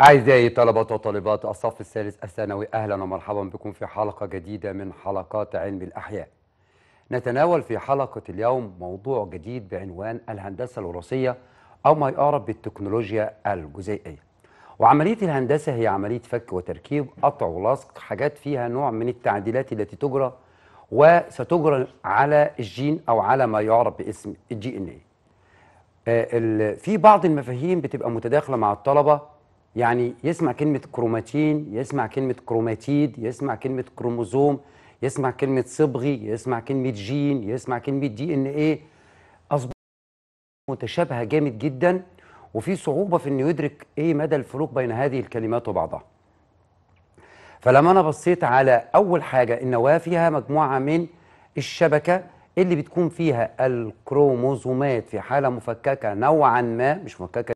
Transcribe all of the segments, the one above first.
أعزائي طلبة وطالبات الصف الثالث الثانوي أهلا ومرحبا بكم في حلقة جديدة من حلقات علم الأحياء نتناول في حلقة اليوم موضوع جديد بعنوان الهندسة الوراثية أو ما يعرف بالتكنولوجيا الجزيئية وعملية الهندسة هي عملية فك وتركيب قطع ولصق حاجات فيها نوع من التعديلات التي تجرى وستجرى على الجين أو على ما يعرف باسم الجي ان اي آه، في بعض المفاهيم بتبقى متداخلة مع الطلبة يعني يسمع كلمة كروماتين يسمع كلمة كروماتيد يسمع كلمة كروموزوم يسمع كلمة صبغي يسمع كلمة جين يسمع كلمة دي ان ايه أصبح متشابهة جامد جدا وفي صعوبة في انه يدرك ايه مدى الفروق بين هذه الكلمات وبعضها فلما انا بصيت على اول حاجة النواة فيها مجموعة من الشبكة اللي بتكون فيها الكروموزومات في حالة مفككة نوعا ما مش مفككة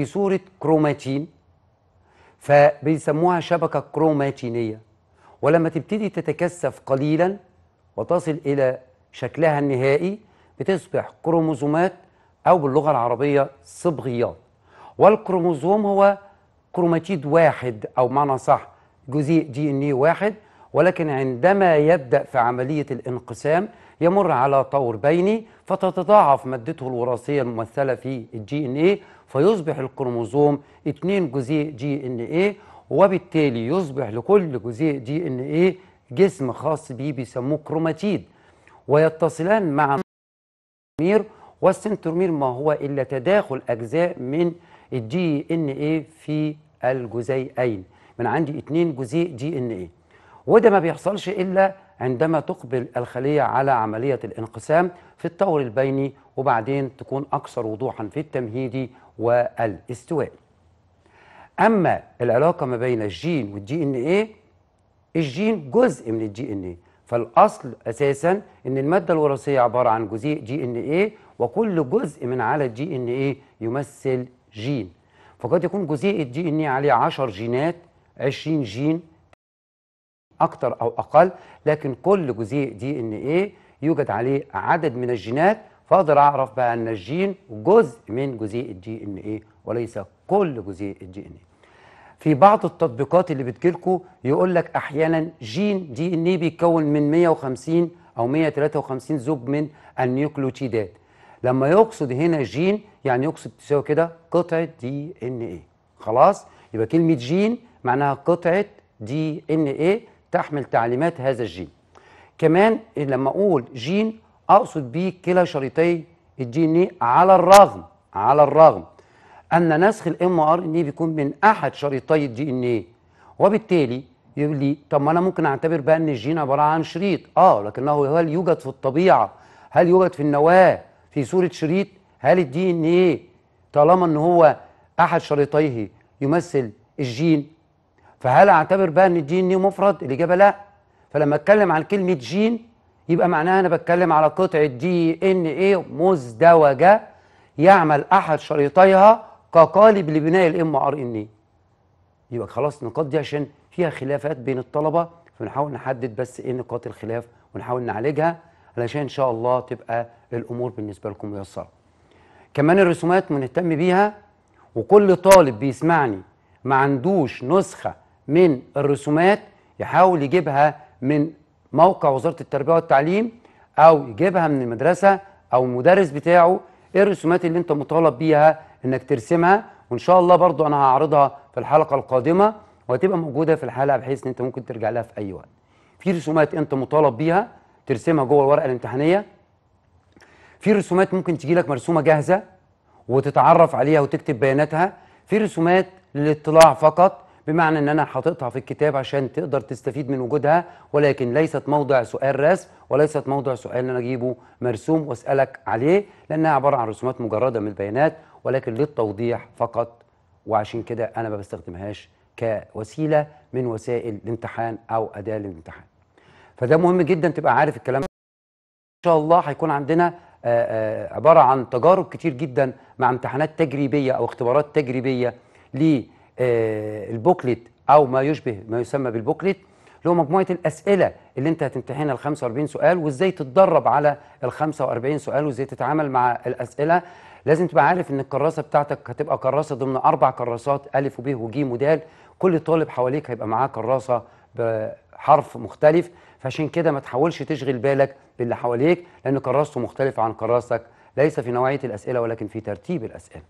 في صورة كروماتين فبيسموها شبكة كروماتينية ولما تبتدي تتكثف قليلا وتصل إلى شكلها النهائي بتصبح كروموزومات أو باللغة العربية صبغيات والكروموزوم هو كروماتيد واحد أو معنى صح جزيء دي ان إيه واحد ولكن عندما يبدأ في عملية الانقسام يمر على طور بيني فتتضاعف مادته الوراثية الممثلة في الدي ان ايه فيصبح الكروموزوم 2 جزيء دي ان ايه وبالتالي يصبح لكل جزيء دي ان ايه جسم خاص بيه بيسموه كروماتيد ويتصلان مع السنترومير والسنترومير ما هو الا تداخل اجزاء من الدي ان ايه في الجزيئين من عندي اثنين جزيء دي ان ايه وده ما بيحصلش الا عندما تقبل الخليه على عمليه الانقسام في الطور البيني وبعدين تكون أكثر وضوحا في التمهيدي والاستواء أما العلاقة ما بين الجين والدي إن إيه الجين جزء من الدي إن إيه فالأصل أساسا إن المادة الوراثية عبارة عن جزيء دي إن إيه وكل جزء من على الدي إن إيه يمثل جين فقد يكون جزيء الدي إن إيه عليه 10 جينات 20 جين أكثر أو أقل لكن كل جزيء دي إن إيه يوجد عليه عدد من الجينات فاقدر اعرف بقى ان الجين جزء من جزيء الدي ان ايه وليس كل جزيء الدي ان ايه في بعض التطبيقات اللي بتجيلكوا يقول لك احيانا جين دي ان ايه بيتكون من 150 او 153 زوج من النيوكلوتيدات لما يقصد هنا جين يعني يقصد تساوي كده قطعه دي ان ايه خلاص يبقى كلمه جين معناها قطعه دي ان ايه تحمل تعليمات هذا الجين كمان لما اقول جين أقصد به كلا شريطي الدي ان اي على الرغم على الرغم أن نسخ الام ار ان اي بيكون من أحد شريطي الدي ان اي وبالتالي يقول لي طب ما أنا ممكن أعتبر بقى أن الجين إيه عبارة عن شريط أه لكنه هل يوجد في الطبيعة هل يوجد في النواة في صورة شريط هل الدي ان ايه طالما ان هو احد شريطيه يمثل الجين إيه؟ فهل اعتبر بقى ان الدي ان إيه مفرد الاجابه لا فلما اتكلم عن كلمه جين يبقى معناها أنا بتكلم على قطعة دي إن إيه مزدوجة يعمل أحد شريطيها كقالب لبناء الام ار ان اي يبقى خلاص النقاط دي عشان فيها خلافات بين الطلبه فنحاول نحدد بس ايه نقاط الخلاف ونحاول نعالجها علشان ان شاء الله تبقى الامور بالنسبه لكم ميسره كمان الرسومات بنهتم بيها وكل طالب بيسمعني ما عندوش نسخه من الرسومات يحاول يجيبها من موقع وزاره التربيه والتعليم او يجيبها من المدرسه او المدرس بتاعه ايه الرسومات اللي انت مطالب بيها انك ترسمها وان شاء الله برضو انا هعرضها في الحلقه القادمه وهتبقى موجوده في الحلقه بحيث ان انت ممكن ترجع لها في اي وقت في رسومات انت مطالب بيها ترسمها جوه الورقه الامتحانيه في رسومات ممكن تجي لك مرسومه جاهزه وتتعرف عليها وتكتب بياناتها في رسومات للاطلاع فقط بمعنى ان انا حاططها في الكتاب عشان تقدر تستفيد من وجودها ولكن ليست موضع سؤال رسم وليست موضع سؤال ان انا اجيبه مرسوم واسالك عليه لانها عباره عن رسومات مجرده من البيانات ولكن للتوضيح فقط وعشان كده انا ما بستخدمهاش كوسيله من وسائل الامتحان او اداه للامتحان فده مهم جدا تبقى عارف الكلام ان شاء الله هيكون عندنا آه، آه، عباره عن تجارب كتير جدا مع امتحانات تجريبيه او اختبارات تجريبيه ليه آه، البوكلت او ما يشبه ما يسمى بالبوكلت اللي هو مجموعه الاسئله اللي انت هتمتحنها ال 45 سؤال وازاي تتدرب على ال 45 سؤال وازاي تتعامل مع الاسئله لازم تبقى عارف ان الكراسه بتاعتك هتبقى كراسه ضمن اربع كراسات الف وب وج ودال كل طالب حواليك هيبقى معاه كراسه بحرف مختلف فعشان كده ما تحاولش تشغل بالك باللي حواليك لان كراسته مختلفه عن كراستك ليس في نوعيه الاسئله ولكن في ترتيب الاسئله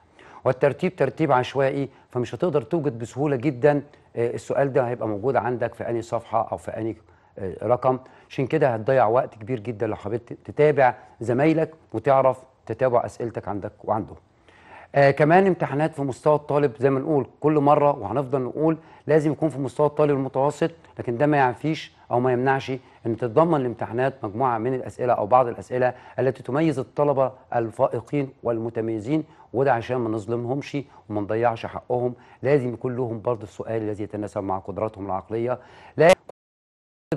والترتيب ترتيب عشوائي فمش هتقدر توجد بسهوله جدا آه، السؤال ده هيبقى موجود عندك في انهي صفحه او في انهي آه، رقم عشان كده هتضيع وقت كبير جدا لو حبيت تتابع زمايلك وتعرف تتابع اسئلتك عندك وعنده آه كمان امتحانات في مستوى الطالب زي ما نقول كل مره وهنفضل نقول لازم يكون في مستوى الطالب المتوسط لكن ده ما يعفيش او ما يمنعش ان تتضمن الامتحانات مجموعه من الاسئله او بعض الاسئله التي تميز الطلبه الفائقين والمتميزين وده عشان ما نظلمهمش وما نضيعش حقهم لازم يكون لهم برضه السؤال الذي يتناسب مع قدراتهم العقليه لا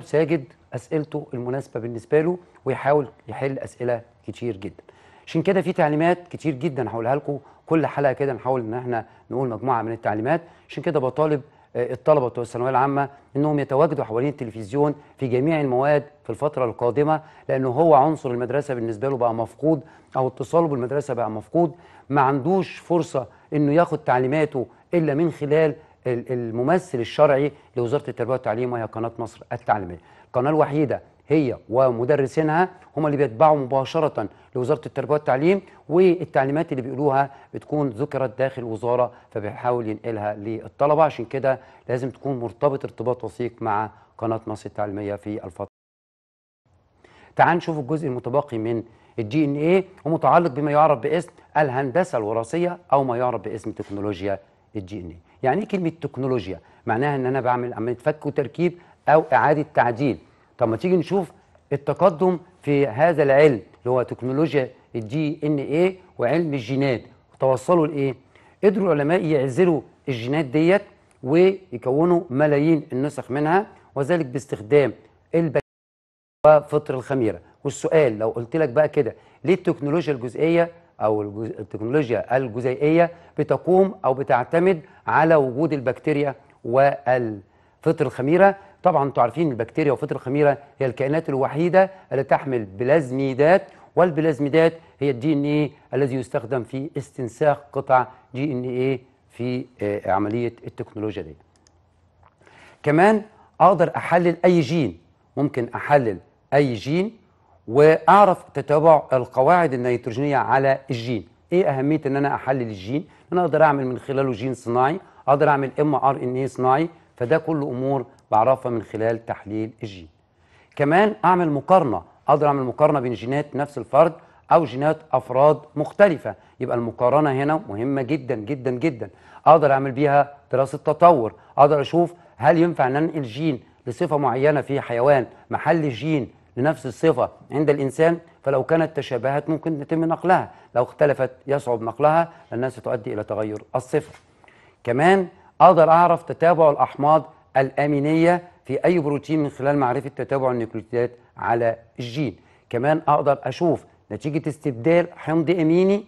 ساجد اسئلته المناسبه بالنسبه له ويحاول يحل اسئله كتير جدا عشان كده في تعليمات كتير جدا هقولها لكم كل حلقه كده نحاول ان احنا نقول مجموعه من التعليمات عشان كده بطالب آه، الطلبه بتوع الثانويه العامه انهم يتواجدوا حوالين التلفزيون في جميع المواد في الفتره القادمه لانه هو عنصر المدرسه بالنسبه له بقى مفقود او اتصاله بالمدرسه بقى مفقود ما عندوش فرصه انه ياخد تعليماته الا من خلال الممثل الشرعي لوزاره التربيه والتعليم وهي قناه مصر التعليميه القناه الوحيده هي ومدرسينها هم اللي بيتبعوا مباشرة لوزارة التربية والتعليم والتعليمات اللي بيقولوها بتكون ذكرت داخل الوزارة فبيحاول ينقلها للطلبة عشان كده لازم تكون مرتبط ارتباط وثيق مع قناة مصر التعليمية في الفترة تعال نشوف الجزء المتبقي من الدي ان ايه ومتعلق بما يعرف باسم الهندسة الوراثية أو ما يعرف باسم تكنولوجيا الدي ان ايه يعني ايه كلمة تكنولوجيا؟ معناها ان انا بعمل عملية فك وتركيب أو إعادة تعديل طب ما تيجي نشوف التقدم في هذا العلم اللي هو تكنولوجيا الدي ان ايه وعلم الجينات توصلوا لايه؟ قدروا العلماء يعزلوا الجينات ديت ويكونوا ملايين النسخ منها وذلك باستخدام البكتيريا وفطر الخميره والسؤال لو قلت لك بقى كده ليه التكنولوجيا الجزئيه او التكنولوجيا الجزيئيه بتقوم او بتعتمد على وجود البكتيريا والفطر الخميره طبعا انتم عارفين البكتيريا وفطر الخميره هي الكائنات الوحيده التي تحمل بلازميدات والبلازميدات هي الدي ان ايه الذي يستخدم في استنساخ قطع دي ان ايه في آه، عمليه التكنولوجيا دي. كمان اقدر احلل اي جين ممكن احلل اي جين واعرف تتابع القواعد النيتروجينيه على الجين ايه اهميه ان انا احلل الجين انا اقدر اعمل من خلاله جين صناعي اقدر اعمل ام ار ان اي صناعي فده كل امور بعرفها من خلال تحليل الجين كمان اعمل مقارنه اقدر اعمل مقارنه بين جينات نفس الفرد او جينات افراد مختلفه يبقى المقارنه هنا مهمه جدا جدا جدا اقدر اعمل بيها دراسه تطور اقدر اشوف هل ينفع ان انقل جين لصفه معينه في حيوان محل جين لنفس الصفه عند الانسان فلو كانت تشابهت ممكن يتم نقلها لو اختلفت يصعب نقلها لانها ستؤدي الى تغير الصفه كمان اقدر اعرف تتابع الاحماض الامينيه في اي بروتين من خلال معرفه تتابع النيوكليوتيدات على الجين كمان اقدر اشوف نتيجه استبدال حمض اميني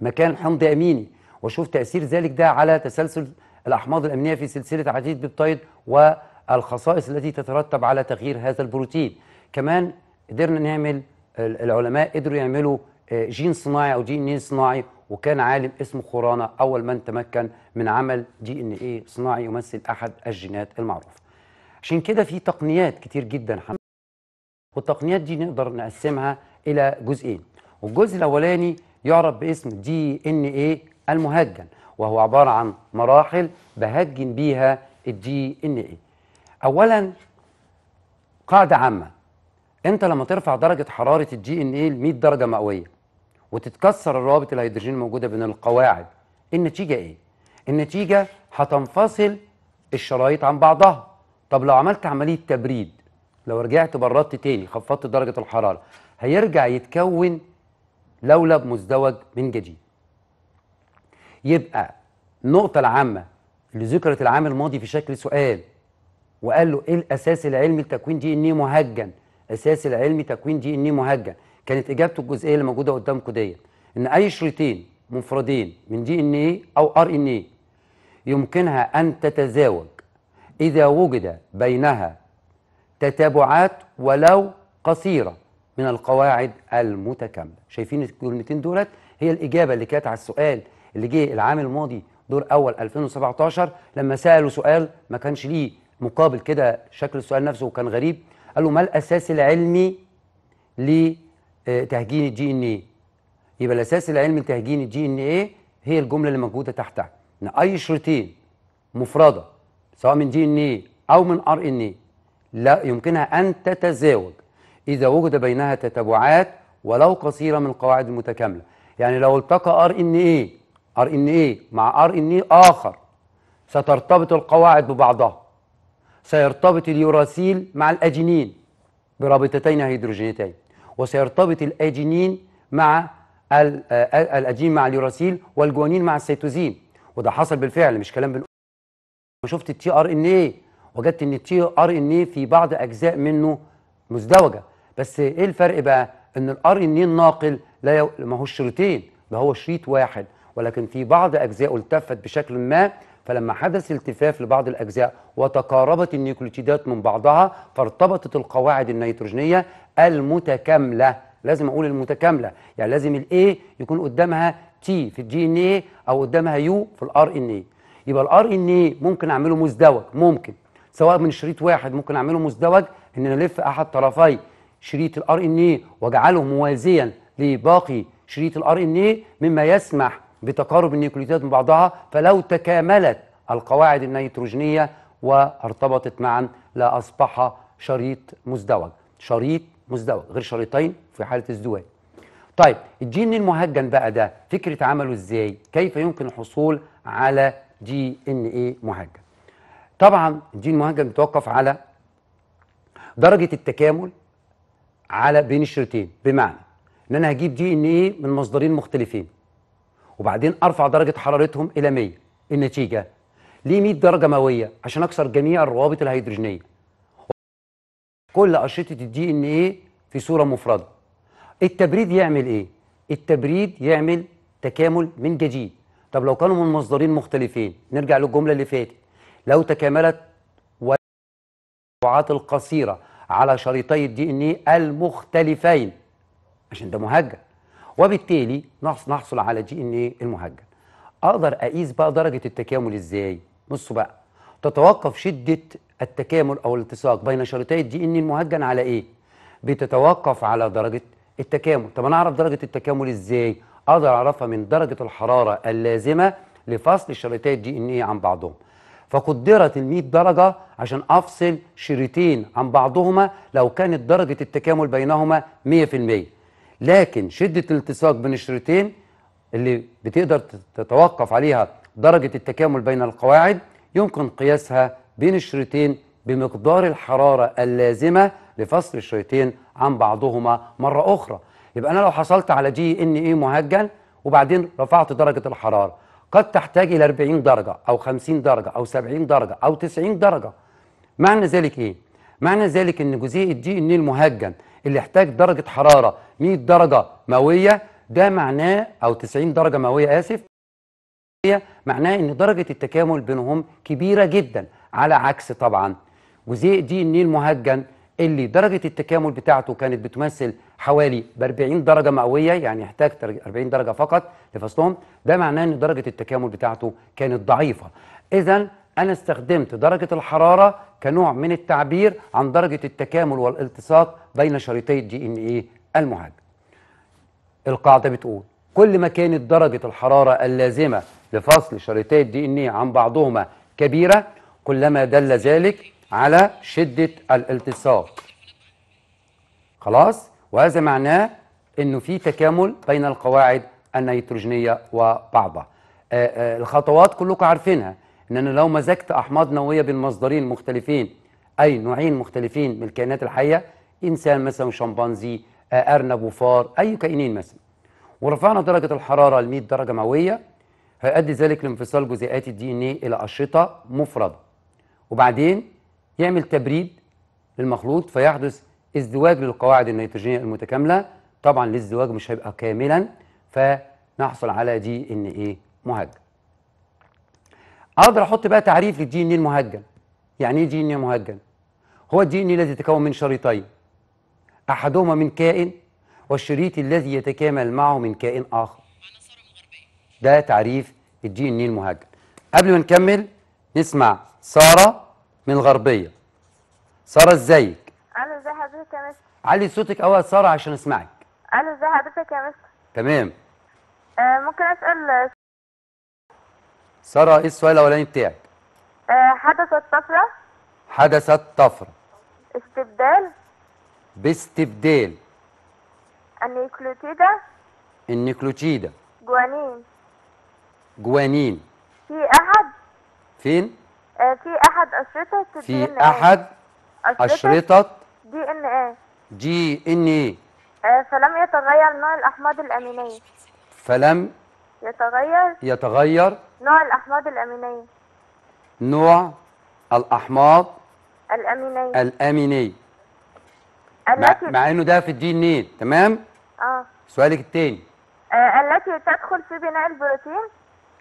مكان حمض اميني واشوف تاثير ذلك ده على تسلسل الاحماض الامينيه في سلسله عديد بالطيد والخصائص التي تترتب على تغيير هذا البروتين كمان قدرنا نعمل العلماء قدروا يعملوا آه، جين صناعي او جين نين صناعي وكان عالم اسمه خورانا أول من تمكن من عمل دي إن إيه صناعي يمثل أحد الجينات المعروفة عشان كده في تقنيات كتير جدا حمد. والتقنيات دي نقدر نقسمها إلى جزئين والجزء الأولاني يعرف باسم دي إن إيه المهجن وهو عبارة عن مراحل بهجن بيها الدي إن إيه أولا قاعدة عامة أنت لما ترفع درجة حرارة الدي إن إيه ل 100 درجة مئوية وتتكسر الروابط الهيدروجين الموجوده بين القواعد النتيجه ايه النتيجه هتنفصل الشرايط عن بعضها طب لو عملت عمليه تبريد لو رجعت بردت تاني خفضت درجه الحراره هيرجع يتكون لولب مزدوج من جديد يبقى النقطه العامه اللي ذكرت العام الماضي في شكل سؤال وقال له ايه الاساس العلمي لتكوين دي ان إيه مهجن اساس العلمي تكوين دي ان إيه مهجن كانت اجابته الجزئيه اللي موجوده قدامكم ديت ان اي شريطين منفردين من دي ان اي او ار ان اي يمكنها ان تتزاوج اذا وجد بينها تتابعات ولو قصيره من القواعد المتكامله شايفين الكلمتين دولت هي الاجابه اللي كانت على السؤال اللي جه العام الماضي دور اول 2017 لما سالوا سؤال ما كانش ليه مقابل كده شكل السؤال نفسه وكان غريب قالوا ما الاساس العلمي ل آه، تهجين الجي ان اي يبقى الاساس العلمي لتهجين الجي ان اي هي الجمله اللي موجوده تحتها ان اي شريطين مفرده سواء من جي ان اي او من ار ان اي لا يمكنها ان تتزاوج اذا وجد بينها تتابعات ولو قصيره من القواعد المتكامله يعني لو التقى ار ان اي ار ان اي مع ار ان اي اخر سترتبط القواعد ببعضها سيرتبط اليوراسيل مع الاجينين برابطتين هيدروجينتين وسيرتبط الأجينين مع آه، آه، الأجين مع اليوراسيل والجوانين مع السيتوزين وده حصل بالفعل مش كلام بنقول شفت التي ار ان ايه وجدت ان التي ار ان ايه في بعض اجزاء منه مزدوجه بس ايه الفرق بقى ان الار ان ايه الناقل لا يو... ما هو شريطين ده هو شريط واحد ولكن في بعض اجزاء التفت بشكل ما فلما حدث التفاف لبعض الاجزاء وتقاربت النيوكليوتيدات من بعضها فارتبطت القواعد النيتروجينيه المتكاملة لازم أقول المتكاملة يعني لازم الاي يكون قدامها تي في الجي ان اي أو قدامها يو في الار ان اي يبقى الار ان اي ممكن أعمله مزدوج ممكن سواء من شريط واحد ممكن أعمله مزدوج إن أنا ألف أحد طرفي شريط الار ان اي وأجعله موازيا لباقي شريط الار ان اي مما يسمح بتقارب النيوكليوتيدات من بعضها فلو تكاملت القواعد النيتروجينية وارتبطت معا لأصبح شريط مزدوج شريط مزدوج غير شريطين في حاله ازدواج طيب الجين المهجن بقى ده فكره عمله ازاي كيف يمكن الحصول على دي ان اي مهجن طبعا الجين المهجن بيتوقف على درجه التكامل على بين الشريطين بمعنى ان انا هجيب دي ان اي من مصدرين مختلفين وبعدين ارفع درجه حرارتهم الى 100 النتيجه ليه 100 درجه مئويه عشان اكسر جميع الروابط الهيدروجينيه كل أشرطة الدي ان ايه في صورة مفردة التبريد يعمل ايه التبريد يعمل تكامل من جديد طب لو كانوا من مصدرين مختلفين نرجع للجملة اللي فاتت لو تكاملت وعات القصيرة على شريطي الدي ان ايه المختلفين عشان ده مهجن وبالتالي نحصل على دي ان ايه المهجن اقدر اقيس بقى درجة التكامل ازاي بصوا بقى تتوقف شدة التكامل أو الالتصاق بين شريطي الدي إن إيه المهجن على إيه؟ بتتوقف على درجة التكامل طب أنا أعرف درجة التكامل إزاي؟ أقدر أعرفها من درجة الحرارة اللازمة لفصل شريطي الدي إن إيه عن بعضهم فقدرت ال 100 درجة عشان أفصل شريطين عن بعضهما لو كانت درجة التكامل بينهما 100% لكن شدة الالتصاق بين الشريطين اللي بتقدر تتوقف عليها درجة التكامل بين القواعد يمكن قياسها بين الشريطين بمقدار الحرارة اللازمة لفصل الشريطين عن بعضهما مرة أخرى يبقى أنا لو حصلت على جي إن إيه مهجن وبعدين رفعت درجة الحرارة قد تحتاج إلى 40 درجة أو 50 درجة أو 70 درجة أو 90 درجة معنى ذلك إيه؟ معنى ذلك إن جزيء الجي إن إيه المهجن اللي احتاج درجة حرارة 100 درجة مئوية ده معناه أو 90 درجة مئوية آسف معناه ان درجه التكامل بينهم كبيره جدا على عكس طبعا جزيء دي إيه النيل مهجن اللي درجه التكامل بتاعته كانت بتمثل حوالي ب 40 درجه مئويه يعني يحتاج 40 درجه فقط لفصلهم ده معناه ان درجه التكامل بتاعته كانت ضعيفه اذا انا استخدمت درجه الحراره كنوع من التعبير عن درجه التكامل والالتصاق بين شريطي الدي ان ايه المهاجر القاعده بتقول كل ما كانت درجة الحرارة اللازمة لفصل شريطي الدي ان ايه عن بعضهما كبيرة كلما دل ذلك على شدة الالتصاق خلاص وهذا معناه انه في تكامل بين القواعد النيتروجينية وبعضها آآ آه، آآ آه، الخطوات كلكم عارفينها ان انا لو مزجت احماض نووية بين مصدرين مختلفين اي نوعين مختلفين من الكائنات الحية انسان مثلا وشمبانزي آه، ارنب وفار اي كائنين مثلا ورفعنا درجة الحرارة ل 100 درجة مئوية هيؤدي ذلك لانفصال جزيئات الدي ان اي إلى أشرطة مفردة وبعدين يعمل تبريد للمخلوط فيحدث ازدواج للقواعد النيتروجينية المتكاملة طبعا الازدواج مش هيبقى كاملا فنحصل على دي ان ايه مهجن اقدر احط بقى تعريف للدي ان اي المهجن يعني ايه دي ان اي مهجن هو الدي ان اي الذي يتكون من شريطين احدهما من كائن والشريط الذي يتكامل معه من كائن آخر ده تعريف الدي ان ايه قبل ما نكمل نسمع ساره من الغربيه ساره ازيك انا ازي حضرتك يا مستر علي صوتك اول يا ساره عشان اسمعك انا ازي حضرتك يا مستر تمام آه ممكن اسال ساره ايه السؤال الاولاني بتاعك آه حدثت طفره حدثت طفره استبدال باستبدال النيكلوتيدا النيكلوتيدا جوانين جوانين في أحد فين؟ آه، في أحد أشرطة في أحد أشرطة دي إن إيه جي إن إيه آه، فلم يتغير نوع الأحماض الأمينية فلم يتغير يتغير نوع الأحماض الأمينية نوع الأحماض الأمينية الأمينية مع, مع إنه ده في الدي إن إيه تمام؟ اه سؤالك الثاني آه التي تدخل في بناء البروتين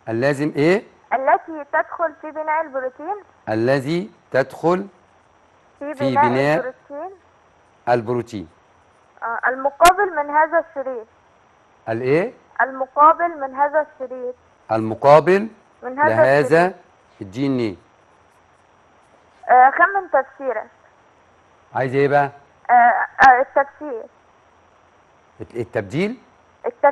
اللازم ايه التي تدخل في بناء البروتين الذي تدخل في بناء, في بناء البروتين البروتين آه المقابل من هذا الشريط الايه المقابل من هذا الشريط المقابل من هذا لهذا ان ايه آه خمن تفسيرك عايز ايه بقى آه آه التفسير التبديل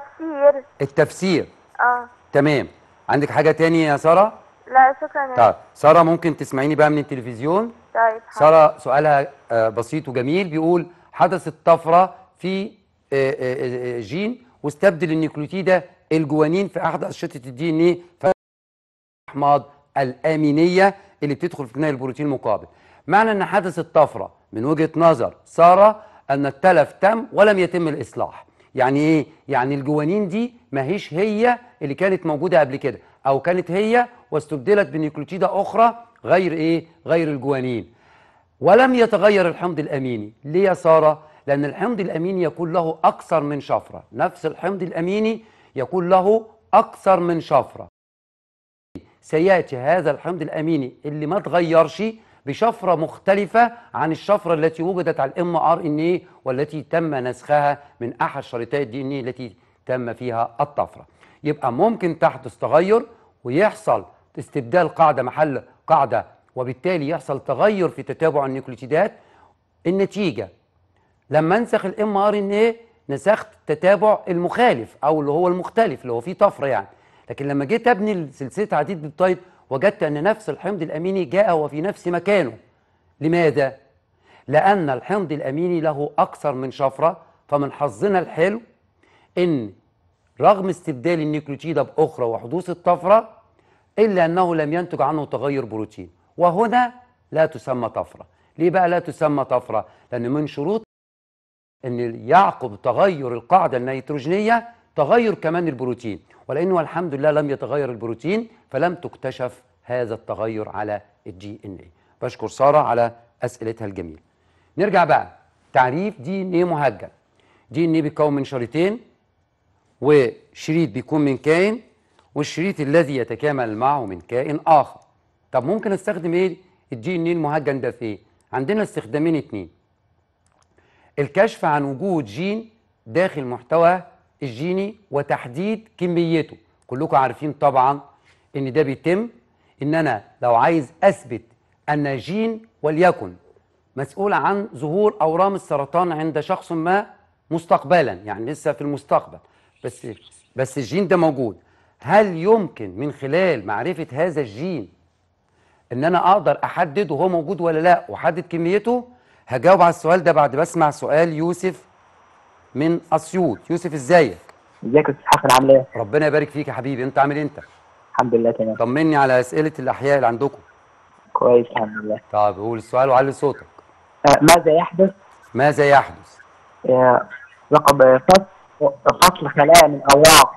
التفسير التفسير اه تمام عندك حاجه تانية يا ساره لا شكرا طيب ساره ممكن تسمعيني بقى من التلفزيون طيب ساره سؤالها آه، بسيط وجميل بيقول حدثت طفره في آه، آه، جين واستبدل النيكلوتيدا الجوانين في احد اشرطه الدي ان ايه الاحماض الامينيه اللي بتدخل في قناه البروتين المقابل معنى ان حدثت طفره من وجهه نظر ساره أن التلف تم ولم يتم الإصلاح يعني إيه؟ يعني الجوانين دي ما هيش هي اللي كانت موجودة قبل كده أو كانت هي واستبدلت بنيكلوتيدا أخرى غير إيه؟ غير الجوانين ولم يتغير الحمض الأميني ليه يا سارة؟ لأن الحمض الأميني يكون له أكثر من شفرة نفس الحمض الأميني يكون له أكثر من شفرة سيأتي هذا الحمض الأميني اللي ما تغيرش بشفرة مختلفة عن الشفرة التي وجدت على الام ار ان اي والتي تم نسخها من احد شريطي الدي ان اي التي تم فيها الطفرة يبقى ممكن تحدث تغير ويحصل استبدال قاعدة محل قاعدة وبالتالي يحصل تغير في تتابع النيوكليوتيدات النتيجة لما انسخ الام ار ان اي نسخت التتابع المخالف او اللي هو المختلف اللي هو فيه طفره يعني لكن لما جيت ابني سلسله عديد بيبتايد وجدت أن نفس الحمض الأميني جاء وفي نفس مكانه لماذا؟ لأن الحمض الأميني له أكثر من شفرة فمن حظنا الحلو أن رغم استبدال النيكروتيدة بأخرى وحدوث الطفرة إلا أنه لم ينتج عنه تغير بروتين وهنا لا تسمى طفرة ليه بقى لا تسمى طفرة؟ لأن من شروط أن يعقب تغير القاعدة النيتروجينية تغير كمان البروتين ولانه الحمد لله لم يتغير البروتين فلم تكتشف هذا التغير على الدي ان اي بشكر ساره على اسئلتها الجميله نرجع بقى تعريف دي ان اي مهجن دي ان اي بيتكون من شريطين وشريط بيكون من كائن والشريط الذي يتكامل معه من كائن اخر طب ممكن استخدم ايه الدي ان اي المهجن ده في ايه عندنا استخدامين اتنين الكشف عن وجود جين داخل محتوى الجيني وتحديد كميته كلكم عارفين طبعا ان ده بيتم ان انا لو عايز اثبت ان جين وليكن مسؤول عن ظهور اورام السرطان عند شخص ما مستقبلا يعني لسه في المستقبل بس بس الجين ده موجود هل يمكن من خلال معرفه هذا الجين ان انا اقدر احدد هو موجود ولا لا واحدد كميته هجاوب على السؤال ده بعد بسمع سؤال يوسف من اسيوط يوسف ازيك ازيك يا استاذ حسن عامل ايه ربنا يبارك فيك يا حبيبي انت عامل إيه انت الحمد لله تمام طمني على اسئله الاحياء اللي عندكم كويس الحمد لله طب قول السؤال وعلي صوتك آه، ماذا يحدث ماذا يحدث رقم آه، فصل فصل خلايا من اوراق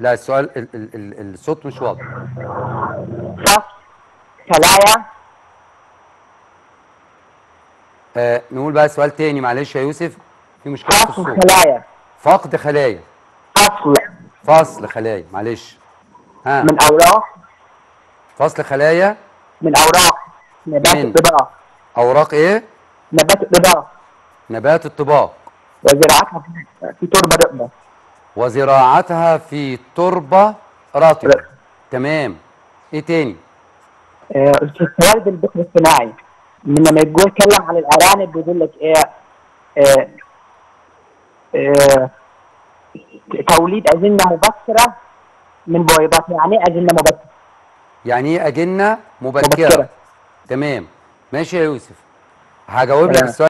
لا السؤال ال ال ال الصوت مش واضح فصل خلايا آه نقول بقى سؤال تاني معلش يا يوسف في مشكله في الصوت فقد خلايا فقد خلايا فصل فصل خلايا معلش ها من اوراق فصل خلايا من اوراق نبات الطباق اوراق ايه؟ نبات الطباق نبات الطباق وزراعتها في تربه رطبه وزراعتها في تربه رطبه تمام ايه تاني؟ استثمار آه، بالبكر الصناعي لما يتكلم اتكلم عن الارانب بيقول لك ايه آه، آه، توليد اجنه مبكره من بويضات يعني ايه اجنه مبكره يعني ايه اجنه مبكره, مبكرة. تمام ماشي يا يوسف هجاوب لك السؤال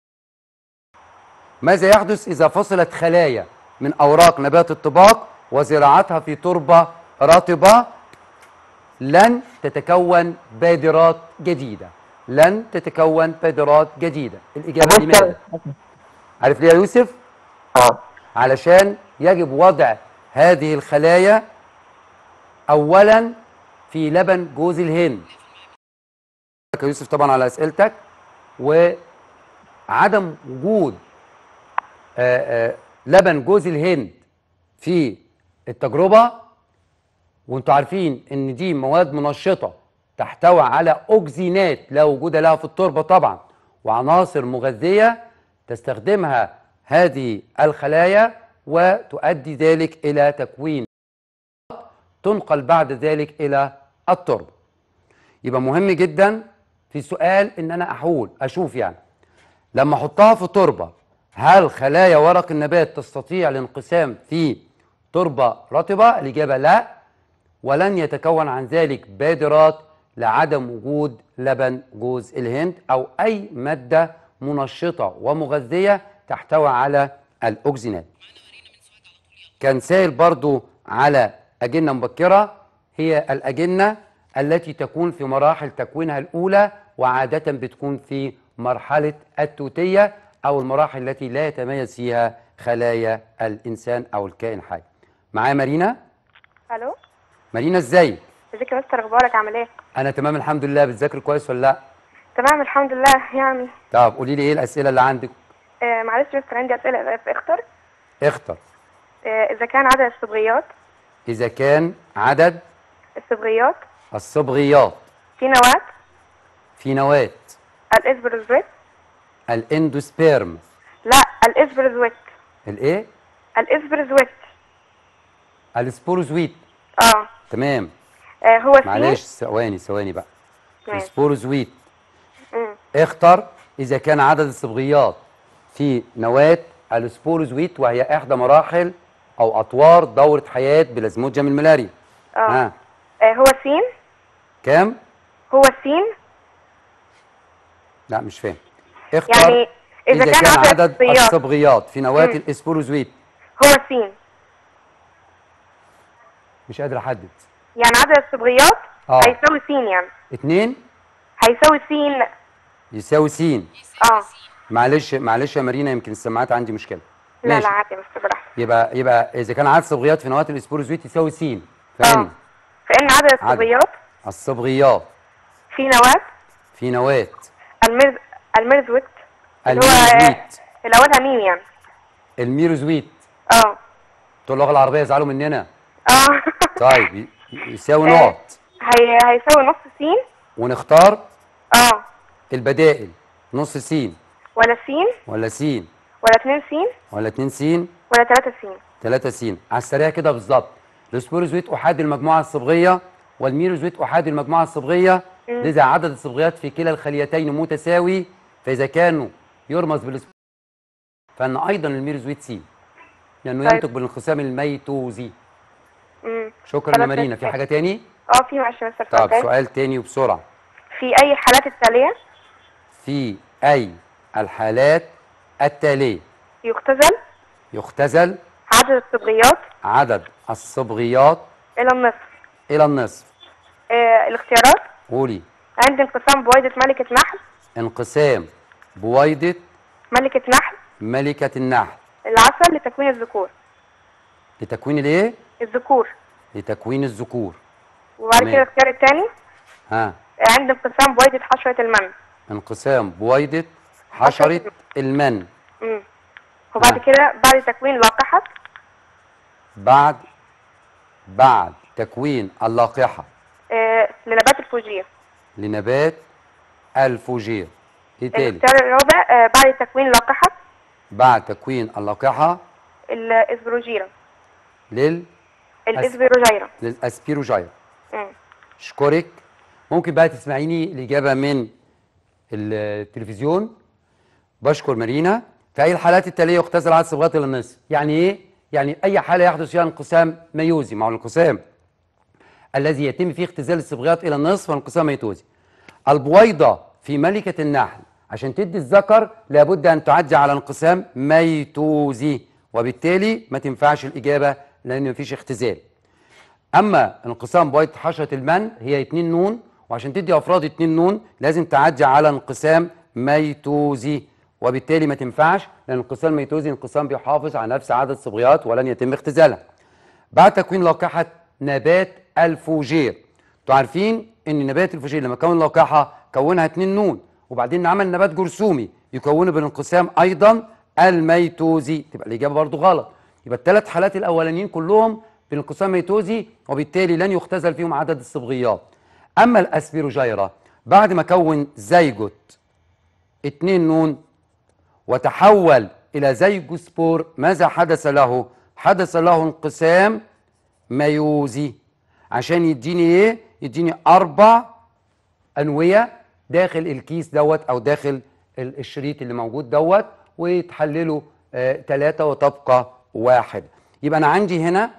ماذا يحدث اذا فصلت خلايا من اوراق نبات الطباق وزراعتها في تربه رطبه لن تتكون بادرات جديده لن تتكون بادرات جديده الاجابه لماذا عارف ليه يا يوسف آه. علشان يجب وضع هذه الخلايا اولا في لبن جوز الهند يوسف طبعا على اسئلتك وعدم وجود آآ آه، آآ آه، لبن جوز الهند في التجربه وانتم عارفين ان دي مواد منشطه تحتوي على اوكزينات لا وجود لها في التربه طبعا وعناصر مغذيه تستخدمها هذه الخلايا وتؤدي ذلك إلى تكوين تنقل بعد ذلك إلى التربة يبقى مهم جدا في سؤال إن أنا أحول أشوف يعني لما أحطها في تربة هل خلايا ورق النبات تستطيع الانقسام في تربة رطبة؟ الإجابة لا ولن يتكون عن ذلك بادرات لعدم وجود لبن جوز الهند أو أي مادة منشطة ومغذية تحتوي على الأوكزينات كان سائل برضو على أجنة مبكرة هي الأجنة التي تكون في مراحل تكوينها الأولى وعادة بتكون في مرحلة التوتية أو المراحل التي لا يتميز فيها خلايا الإنسان أو الكائن الحي معايا مارينا ألو مارينا إزاي؟ ازيك يا مستر اخبارك عامل ايه؟ انا تمام الحمد لله بتذاكر كويس ولا لا؟ تمام الحمد لله يعني طب قولي لي ايه الاسئله اللي عندك؟ آه، معلش بس كان عندي اسئله في اختر اختر آه، اذا كان عدد الصبغيات اذا كان عدد الصبغيات الصبغيات في نواه في نواه الاسبرزويت الاندوسبيرم لا الاسبرزويت الايه الاسبرزويت السبوروزويت اه تمام آه هو معلش ثواني ثواني بقى السبوروزويت اختر اذا كان عدد الصبغيات في نواة السبوروزويت وهي إحدى مراحل أو أطوار دورة حياة بلازموديوم الملاريا آه. اه هو سين كام؟ هو سين؟ لا مش فاهم يعني اختار يعني إذا, إذا كان, كان عدد الصبغيات, في نواة الإسبوروزويت هو سين. مش قادر أحدد يعني عدد الصبغيات آه. هيساوي سين يعني اتنين هيساوي سين يساوي سين اه معلش معلش يا مارينا يمكن السماعات عندي مشكله لا ماشي. لا عادي بس براحتك يبقى يبقى اذا كان عدد الصبغيات في نواة الاسبوروزويت يساوي س فاهم آه. فان عدد الصبغيات الصبغيات في نواة في نواة الميرز الميرزويت الميرزويت اللي هو مين يعني الميرزويت اه بتوع اللغه العربيه يزعلوا مننا اه طيب يساوي آه. نقط هي هيساوي نص س ونختار اه البدائل نص س ولا سين ولا سين ولا اتنين سين ولا اتنين سين ولا تلاتة سين تلاتة سين على السريع كده بالظبط الاسبوريزويت احادي المجموعه الصبغيه والميروزويت احادي المجموعه الصبغيه لذا عدد الصبغيات في كلا الخليتين متساوي فاذا كانوا يرمز بالاسبوريزويت فان ايضا الميروزويت سين لانه يعني طيب. ينتج بالانقسام الميتوزي شكرا يا مارينا في حاجه تاني اه في معلش طب سؤال تاني وبسرعه في اي حالات التاليه في اي الحالات التالية يختزل يختزل عدد الصبغيات عدد الصبغيات إلى النصف إلى النصف آه الاختيارات قولي عند انقسام بويضة ملكة نحل انقسام بويضة ملكة نحل ملكة النحل العسل لتكوين الذكور لتكوين الايه؟ الذكور لتكوين الذكور وبعد كده الاختيار الثاني ها عند انقسام بويضة حشرة المن انقسام بويضة حشرة المن نعم. وبعد كده بعد تكوين اللاقحة بعد بعد تكوين اللاقحة آه لنبات الفوجير لنبات الفوجير ايه تاني؟ الشهر الرابع آه بعد تكوين اللاقحة بعد تكوين اللاقحة الاسبروجيرا لل الاسبروجيرا للاسبروجيرا اشكرك ممكن بقى تسمعيني الاجابه من التلفزيون بشكر مارينا في أي الحالات التالية يختزل عدد صبغات إلى النصف يعني إيه؟ يعني أي حالة يحدث فيها انقسام ميوزي مع الانقسام الذي يتم فيه اختزال الصبغات إلى النصف والانقسام ميتوزي البويضة في ملكة النحل عشان تدي الذكر لابد أن تعدي على انقسام ميتوزي وبالتالي ما تنفعش الإجابة لأن مفيش اختزال أما انقسام بويضة حشرة المن هي 2 نون وعشان تدي أفراد 2 نون لازم تعدي على انقسام ميتوزي وبالتالي ما تنفعش لان انقسام الميتوزي انقسام بيحافظ على نفس عدد الصبغيات ولن يتم اختزالها. بعد تكوين لقاحه نبات الفوجير. انتوا عارفين ان نبات الفوجير لما كون لقاحه كونها اتنين نون وبعدين عمل نبات جرثومي يكونه بالانقسام ايضا الميتوزي تبقى الاجابه برضو غلط. يبقى الثلاث حالات الاولانيين كلهم بالانقسام الميتوزي وبالتالي لن يختزل فيهم عدد الصبغيات. اما الاسبيروجيرا بعد ما كون زيجوت اتنين نون وتحول إلى زيجوسبور ماذا حدث له؟ حدث له انقسام ميوزي عشان يديني ايه؟ يديني أربع أنوية داخل الكيس دوت أو داخل الشريط اللي موجود دوت ويتحللوا ثلاثة آه وتبقى واحد يبقى أنا عندي هنا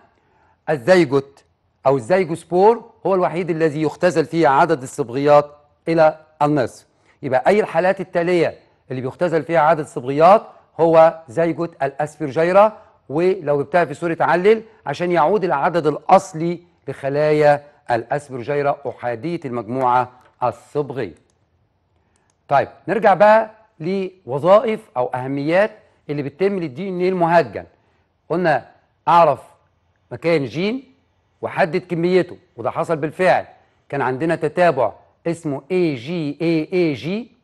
الزيجوت أو الزيجوسبور هو الوحيد الذي يختزل فيه عدد الصبغيات إلى النصف يبقى أي الحالات التالية اللي بيختزل فيها عدد الصبغيات هو زيجة الأسفرجيرة ولو جبتها في صورة علل عشان يعود العدد الأصلي لخلايا الأسفرجيرة أحادية المجموعة الصبغية. طيب نرجع بقى لوظائف أو أهميات اللي بتتم للدي ان ايه المهجن. قلنا أعرف مكان جين وحدد كميته وده حصل بالفعل كان عندنا تتابع اسمه اي اي اي جي جي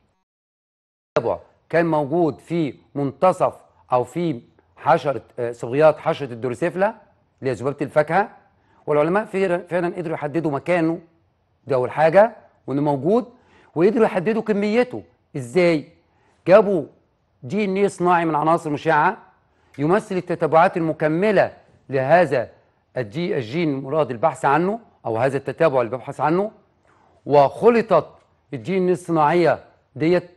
الضبع كان موجود في منتصف او في حشره آه، صبغيات حشره الدروسيفلا اللي هي ذبابه الفاكهه والعلماء فعلا قدروا يحددوا مكانه دي اول حاجه وانه موجود وقدروا يحددوا كميته ازاي جابوا دي ان ايه صناعي من عناصر مشعه يمثل التتابعات المكمله لهذا الدي الجين مراد البحث عنه او هذا التتابع اللي ببحث عنه وخلطت الجي ان الصناعيه ديت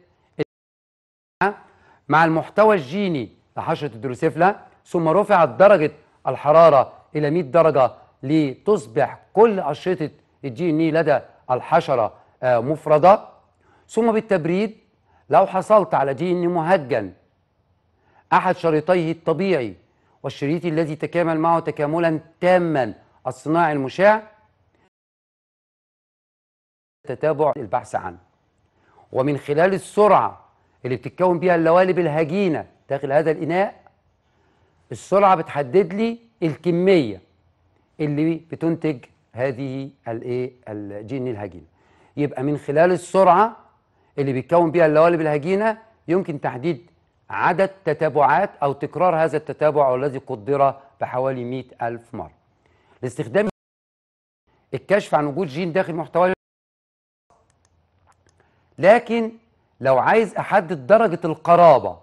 مع المحتوى الجيني لحشرة الدروسيفلا ثم رفعت درجة الحرارة إلى 100 درجة لتصبح كل أشرطة اي لدى الحشرة آه، مفردة ثم بالتبريد لو حصلت على جين مهجن أحد شريطيه الطبيعي والشريط الذي تكامل معه تكاملا تاما الصناعي المشع تتابع البحث عنه ومن خلال السرعة اللي بتتكون بيها اللوالب الهجينه داخل هذا الاناء السرعه بتحدد لي الكميه اللي بتنتج هذه الايه الجين الهجينه يبقى من خلال السرعه اللي بيتكون بيها اللوالب الهجينه يمكن تحديد عدد تتابعات او تكرار هذا التتابع والذي قدر بحوالي مئة الف مره لاستخدام الكشف عن وجود جين داخل محتوى لكن لو عايز احدد درجه القرابه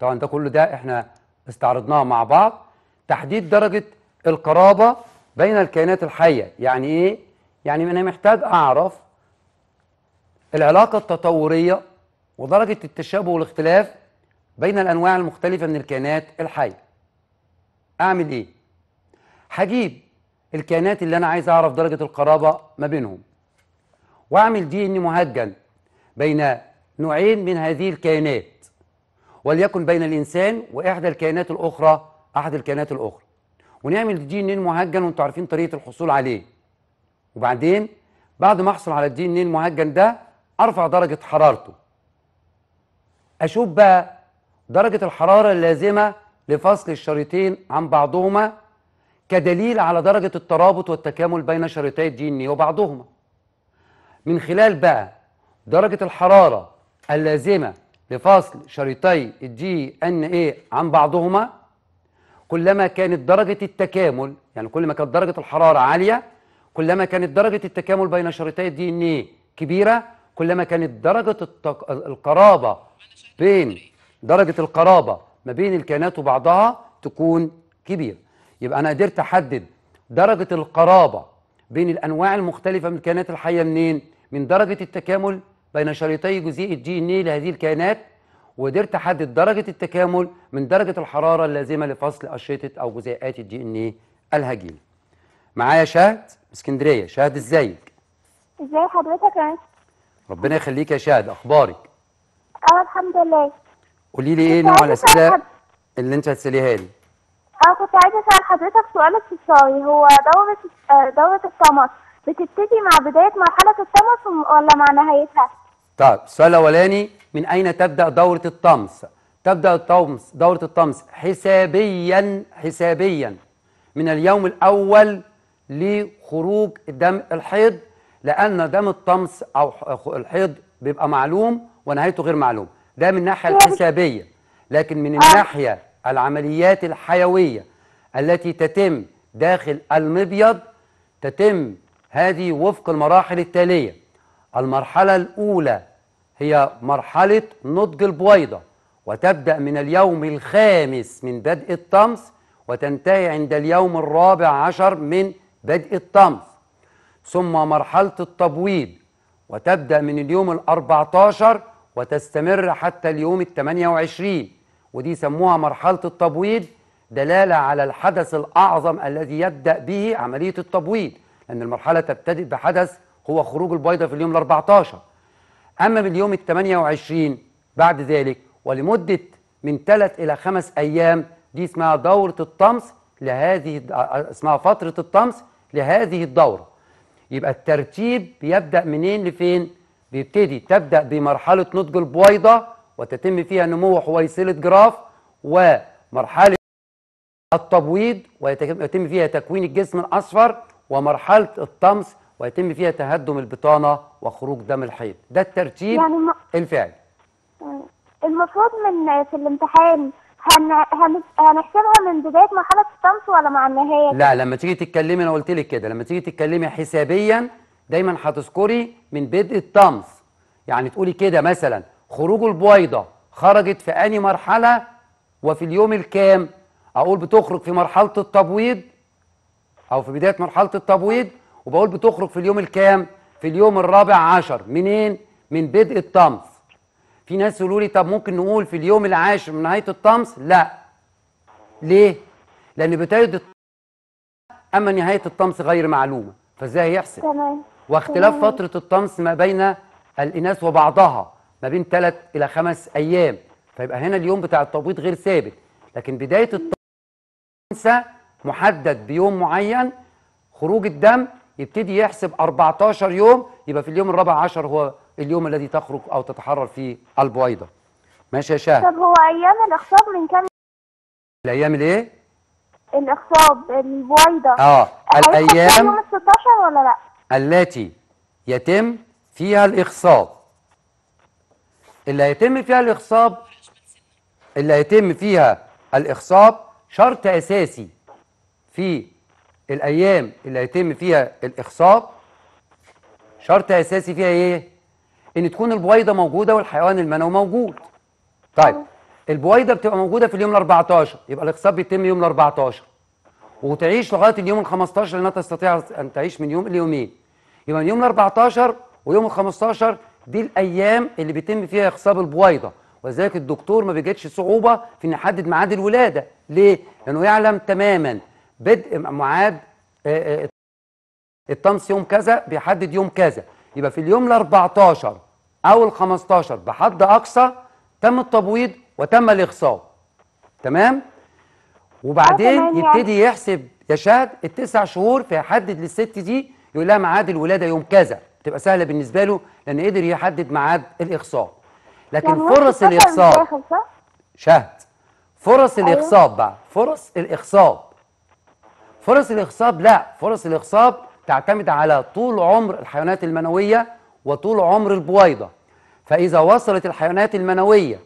طبعا ده كله ده احنا استعرضناه مع بعض تحديد درجه القرابه بين الكائنات الحيه يعني ايه يعني انا محتاج اعرف العلاقه التطوريه ودرجه التشابه والاختلاف بين الانواع المختلفه من الكائنات الحيه اعمل ايه هجيب الكائنات اللي انا عايز اعرف درجه القرابه ما بينهم واعمل دي ان مهجن بين نوعين من هذه الكائنات وليكن بين الإنسان وإحدى الكائنات الأخرى أحد الكائنات الأخرى ونعمل دي ان مهجن وانتم عارفين طريقة الحصول عليه وبعدين بعد ما أحصل على الدي ان المهجن ده أرفع درجة حرارته أشوف بقى درجة الحرارة اللازمة لفصل الشريطين عن بعضهما كدليل على درجة الترابط والتكامل بين شريطي الدي ان وبعضهما من خلال بقى درجة الحرارة اللازمة لفصل شريطي الدي ان ايه عن بعضهما كلما كانت درجة التكامل يعني كل ما كانت درجة الحرارة عالية كلما كانت درجة التكامل بين شريطي الدي ان ايه كبيرة كلما كانت درجة التق... القرابة بين درجة القرابة ما بين الكائنات وبعضها تكون كبيرة يبقى أنا قدرت أحدد درجة القرابة بين الأنواع المختلفة من الكائنات الحية منين؟ من درجة التكامل بين شريطي جزيء الدي ان ايه لهذه الكائنات وقدرت احدد درجه التكامل من درجه الحراره اللازمه لفصل اشرطه او جزيئات الدي ان ايه الهجينه. معايا شهد اسكندريه، شهد ازيك؟ ازي حضرتك يا ربنا يخليك يا شهد، اخبارك؟ اه الحمد لله. قولي لي ايه نوع الاسئله اللي انت هتساليها لي؟ اه كنت عايزه اسال حضرتك سؤال استفساري هو دوره أه، دوره السمر بتبتدي مع بداية مرحلة الطمس ولا مع نهايتها؟ طيب السؤال الأولاني من أين تبدأ دورة الطمس؟ تبدأ الطمس دورة الطمس حسابيا حسابيا من اليوم الأول لخروج دم الحيض لأن دم الطمس أو الحيض بيبقى معلوم ونهايته غير معلوم ده من الناحية الحسابية لكن من آه. الناحية العمليات الحيوية التي تتم داخل المبيض تتم هذه وفق المراحل التالية المرحلة الأولى هي مرحلة نضج البويضة وتبدأ من اليوم الخامس من بدء الطمس وتنتهي عند اليوم الرابع عشر من بدء الطمس ثم مرحلة التبويض وتبدأ من اليوم الأربعة عشر وتستمر حتى اليوم الثمانية وعشرين ودي سموها مرحلة التبويض دلالة على الحدث الأعظم الذي يبدأ به عملية التبويض أن المرحلة تبتدئ بحدث هو خروج البيضة في اليوم ال 14 أما من اليوم ال 28 بعد ذلك ولمدة من ثلاث إلى خمس أيام دي اسمها دورة الطمس لهذه آه، آه، اسمها فترة الطمس لهذه الدورة يبقى الترتيب بيبدأ منين لفين؟ بيبتدي تبدأ بمرحلة نضج البويضة وتتم فيها نمو حويصلة جراف ومرحلة التبويض ويتم فيها تكوين الجسم الأصفر ومرحله الطمس ويتم فيها تهدم البطانه وخروج دم الحيض ده الترتيب يعني الم... الفعلي المفروض من في الامتحان هن... هن... هنحسبها من بدايه مرحله الطمس ولا مع النهايه لا لما تيجي تتكلمي انا قلت لك كده لما تيجي تتكلمي حسابيا دايما هتذكري من بدء الطمس يعني تقولي كده مثلا خروج البويضه خرجت في انهي مرحله وفي اليوم الكام اقول بتخرج في مرحله التبويض او في بدايه مرحله التبويض وبقول بتخرج في اليوم الكام في اليوم الرابع عشر منين من بدء الطمس في ناس يقولوا لي طب ممكن نقول في اليوم العاشر من نهايه الطمس لا ليه لان بدايه اما نهايه الطمس غير معلومه فازاي هيحصل تمام واختلاف تمام. فتره الطمس ما بين الاناث وبعضها ما بين 3 الى 5 ايام فيبقى هنا اليوم بتاع التبويض غير ثابت لكن بدايه الطمس محدد بيوم معين خروج الدم يبتدي يحسب 14 يوم يبقى في اليوم الرابع عشر هو اليوم الذي تخرج او تتحرر فيه البويضه ماشي يا شاه طب هو ايام الاخصاب من كام الايام الايه الاخصاب البويضه اه الايام يوم ال 16 ولا لا التي يتم فيها الاخصاب اللي هيتم فيها الاخصاب اللي هيتم فيها الاخصاب شرط اساسي في الأيام اللي هيتم فيها الإخصاب شرط أساسي فيها إيه؟ إن تكون البويضة موجودة والحيوان المنوي موجود. طيب اه. البويضة بتبقى موجودة في اليوم ال 14 يبقى الإخصاب بيتم يوم ال 14 وتعيش لغاية اليوم ال 15 لأنها تستطيع أن تعيش من يوم ليومين. يبقى من يوم ال 14 ويوم ال 15 دي الأيام اللي بيتم فيها إخصاب البويضة ولذلك الدكتور ما بيجدش صعوبة في إنه يحدد ميعاد الولادة. ليه؟ لأنه يعلم تماما بدء معاد آه، آه، الطمس يوم كذا بيحدد يوم كذا يبقى في اليوم ال 14 او ال 15 بحد اقصى تم التبويض وتم الاخصاب تمام وبعدين يعني. يبتدي يحسب يا شهد التسع شهور فيحدد للست دي يقول لها ميعاد الولاده يوم كذا تبقى سهله بالنسبه له لان قدر يحدد ميعاد الاخصاب لكن يعني فرص الاخصاب شهد فرص أيوه. الاخصاب بقى فرص الاخصاب فرص الاخصاب لا فرص الاخصاب تعتمد على طول عمر الحيوانات المنويه وطول عمر البويضه فاذا وصلت الحيوانات المنويه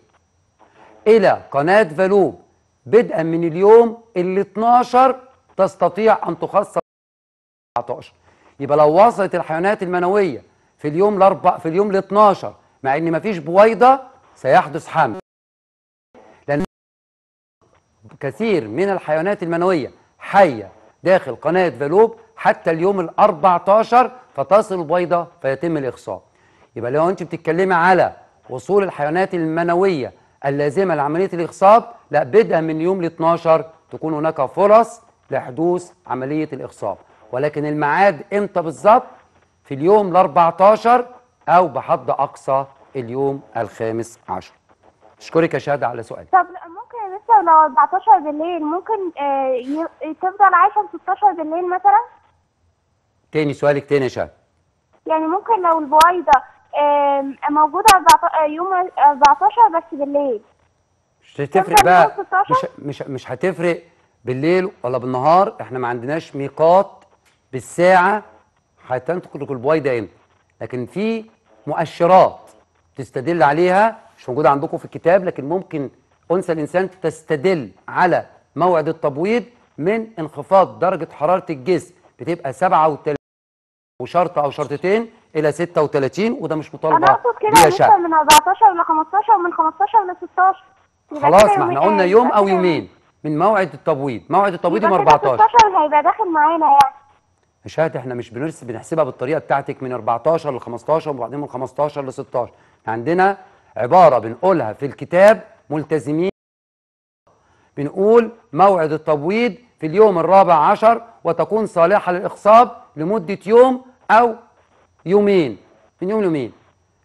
الى قناه فالوب بدءا من اليوم ال 12 تستطيع ان تخصب 14 يبقى لو وصلت الحيوانات المنويه في اليوم الاربع في اليوم ال 12 مع ان مفيش بويضه سيحدث حمل لان كثير من الحيوانات المنويه حيه داخل قناة فالوب حتى اليوم ال 14 فتصل البيضة فيتم الإخصاء يبقى لو أنت بتتكلمي على وصول الحيوانات المنوية اللازمة لعملية الإخصاب لا بدءا من يوم ال 12 تكون هناك فرص لحدوث عملية الإخصاب ولكن الميعاد إمتى بالظبط؟ في اليوم ال 14 أو بحد أقصى اليوم الخامس عشر أشكرك يا شهادة على سؤالك لسه لو 14 بالليل ممكن آه، تفضل عايشه ل 16 بالليل مثلا تاني سؤالك تاني يا شهد يعني ممكن لو البويضه موجوده آه، يوم 14 بس بالليل مش هتفرق بقى مش مش مش هتفرق بالليل ولا بالنهار احنا ما عندناش ميقات بالساعه هتنتقل البويضه امتى لكن في مؤشرات تستدل عليها مش موجوده عندكم في الكتاب لكن ممكن أنثى الإنسان تستدل على موعد التبويض من انخفاض درجة حرارة الجسم بتبقى 37 وشرط أو شرطتين إلى 36 وده مش مطالبة أنا أقصد كده من 14 ل 15 ومن 15 ل 16 خلاص ما احنا قلنا يوم أو يعني. يومين من موعد التبويض موعد التبويض يوم 14 16 هيبقى داخل معانا يعني مشاهد احنا مش بنرسم بنحسبها بالطريقه بتاعتك من 14 ل 15 وبعدين من 15 ل 16 عندنا عباره بنقولها في الكتاب ملتزمين بنقول موعد التبويض في اليوم الرابع عشر وتكون صالحة للإخصاب لمدة يوم أو يومين من يوم يومين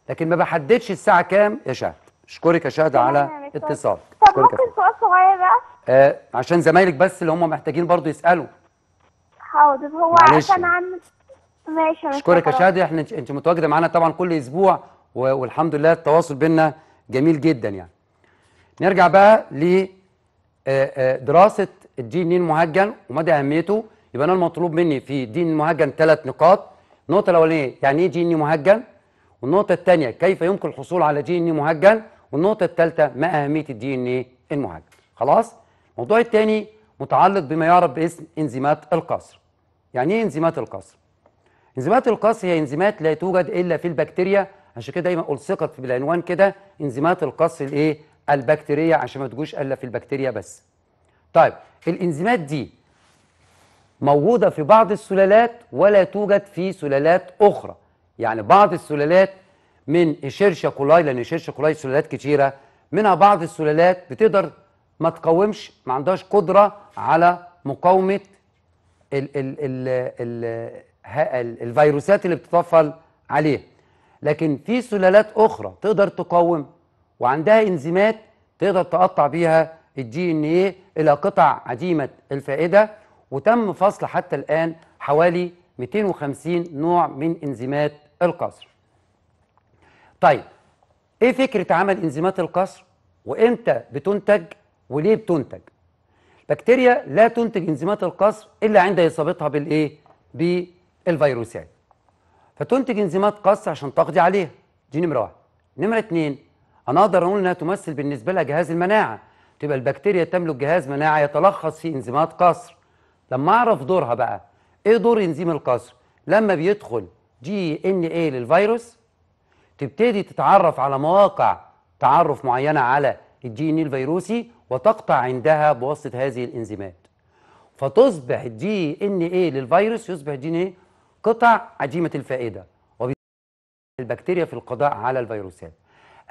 لكن ما بحددش الساعة كام يا شهد أشكرك يا شهد على اتصالك طب ممكن سؤال صغير بقى آه، عشان زمايلك بس اللي هم محتاجين برضو يسألوا حاضر هو عشان عن ماشي أشكرك يا شهد احنا انت متواجدة معانا طبعا كل أسبوع والحمد لله التواصل بينا جميل جدا يعني نرجع بقى لدراسة آه، آه، الدين المهجن ومدى أهميته يبقى أنا المطلوب مني في دين المهجن ثلاث نقاط النقطة الأولانية يعني إيه دين مهجن والنقطة الثانية كيف يمكن الحصول على دي ان مهجن والنقطة الثالثة ما أهمية الدي ان المهجن خلاص الموضوع الثاني متعلق بما يعرف باسم انزيمات القصر يعني ايه انزيمات القصر انزيمات القصر هي انزيمات لا توجد الا في البكتيريا عشان كده دايما الصقت بالعنوان كده انزيمات القصر الايه البكتيريه عشان ما تجوش الا في البكتيريا بس طيب الانزيمات دي موجوده في بعض السلالات ولا توجد في سلالات اخرى يعني بعض السلالات من الشرشة كولاي لأن الشرشة كولاي سلالات كتيرة منها بعض السلالات بتقدر ما تقاومش ما عندهاش قدرة على مقاومة ال ال ال ال ال الفيروسات اللي بتطفل عليه لكن في سلالات أخرى تقدر تقاوم وعندها انزيمات تقدر تقطع بيها الدي ان ايه الى قطع عديمه الفائده وتم فصل حتى الان حوالي 250 نوع من انزيمات القصر. طيب ايه فكره عمل انزيمات القصر وامتى بتنتج وليه بتنتج؟ البكتيريا لا تنتج انزيمات القصر الا عند اصابتها بالايه؟ بالفيروسات. فتنتج انزيمات قصر عشان تقضي عليها دي نمره واحد. نمره اثنين هنقدر نقول انها تمثل بالنسبه لها جهاز المناعه تبقى البكتيريا تملك جهاز مناعه يتلخص في انزيمات قصر لما اعرف دورها بقى ايه دور انزيم القصر لما بيدخل جي ان اي للفيروس تبتدي تتعرف على مواقع تعرف معينه على الجي ان إيه الفيروسي وتقطع عندها بواسطه هذه الانزيمات فتصبح الجي ان اي للفيروس يصبح جي ان اي قطع عجيمه الفائده وبالتالي البكتيريا في القضاء على الفيروسات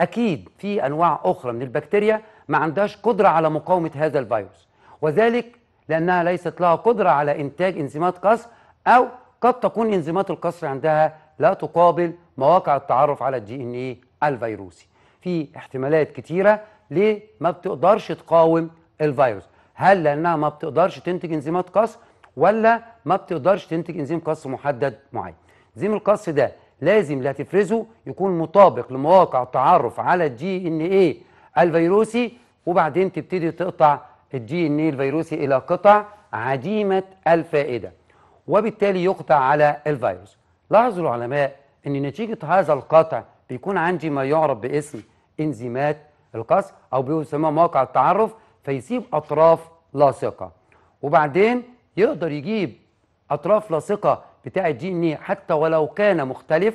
أكيد في أنواع أخرى من البكتيريا ما عندهاش قدرة على مقاومة هذا الفيروس وذلك لأنها ليست لها قدرة على إنتاج إنزيمات قصر أو قد تكون إنزيمات القصر عندها لا تقابل مواقع التعرف على الدي إن إيه الفيروسي في احتمالات كتيرة ليه ما بتقدرش تقاوم الفيروس هل لأنها ما بتقدرش تنتج إنزيمات قصر ولا ما بتقدرش تنتج إنزيم قص محدد معين إنزيم القص ده لازم اللي هتفرزه يكون مطابق لمواقع التعرف على الدي ان ايه الفيروسي وبعدين تبتدي تقطع الدي ان ايه الفيروسي الى قطع عديمه الفائده وبالتالي يقطع على الفيروس لاحظوا العلماء ان نتيجه هذا القطع بيكون عندي ما يعرف باسم انزيمات القصر او بيسموها مواقع التعرف فيسيب اطراف لاصقه وبعدين يقدر يجيب اطراف لاصقه بتاع الدي ان اي حتى ولو كان مختلف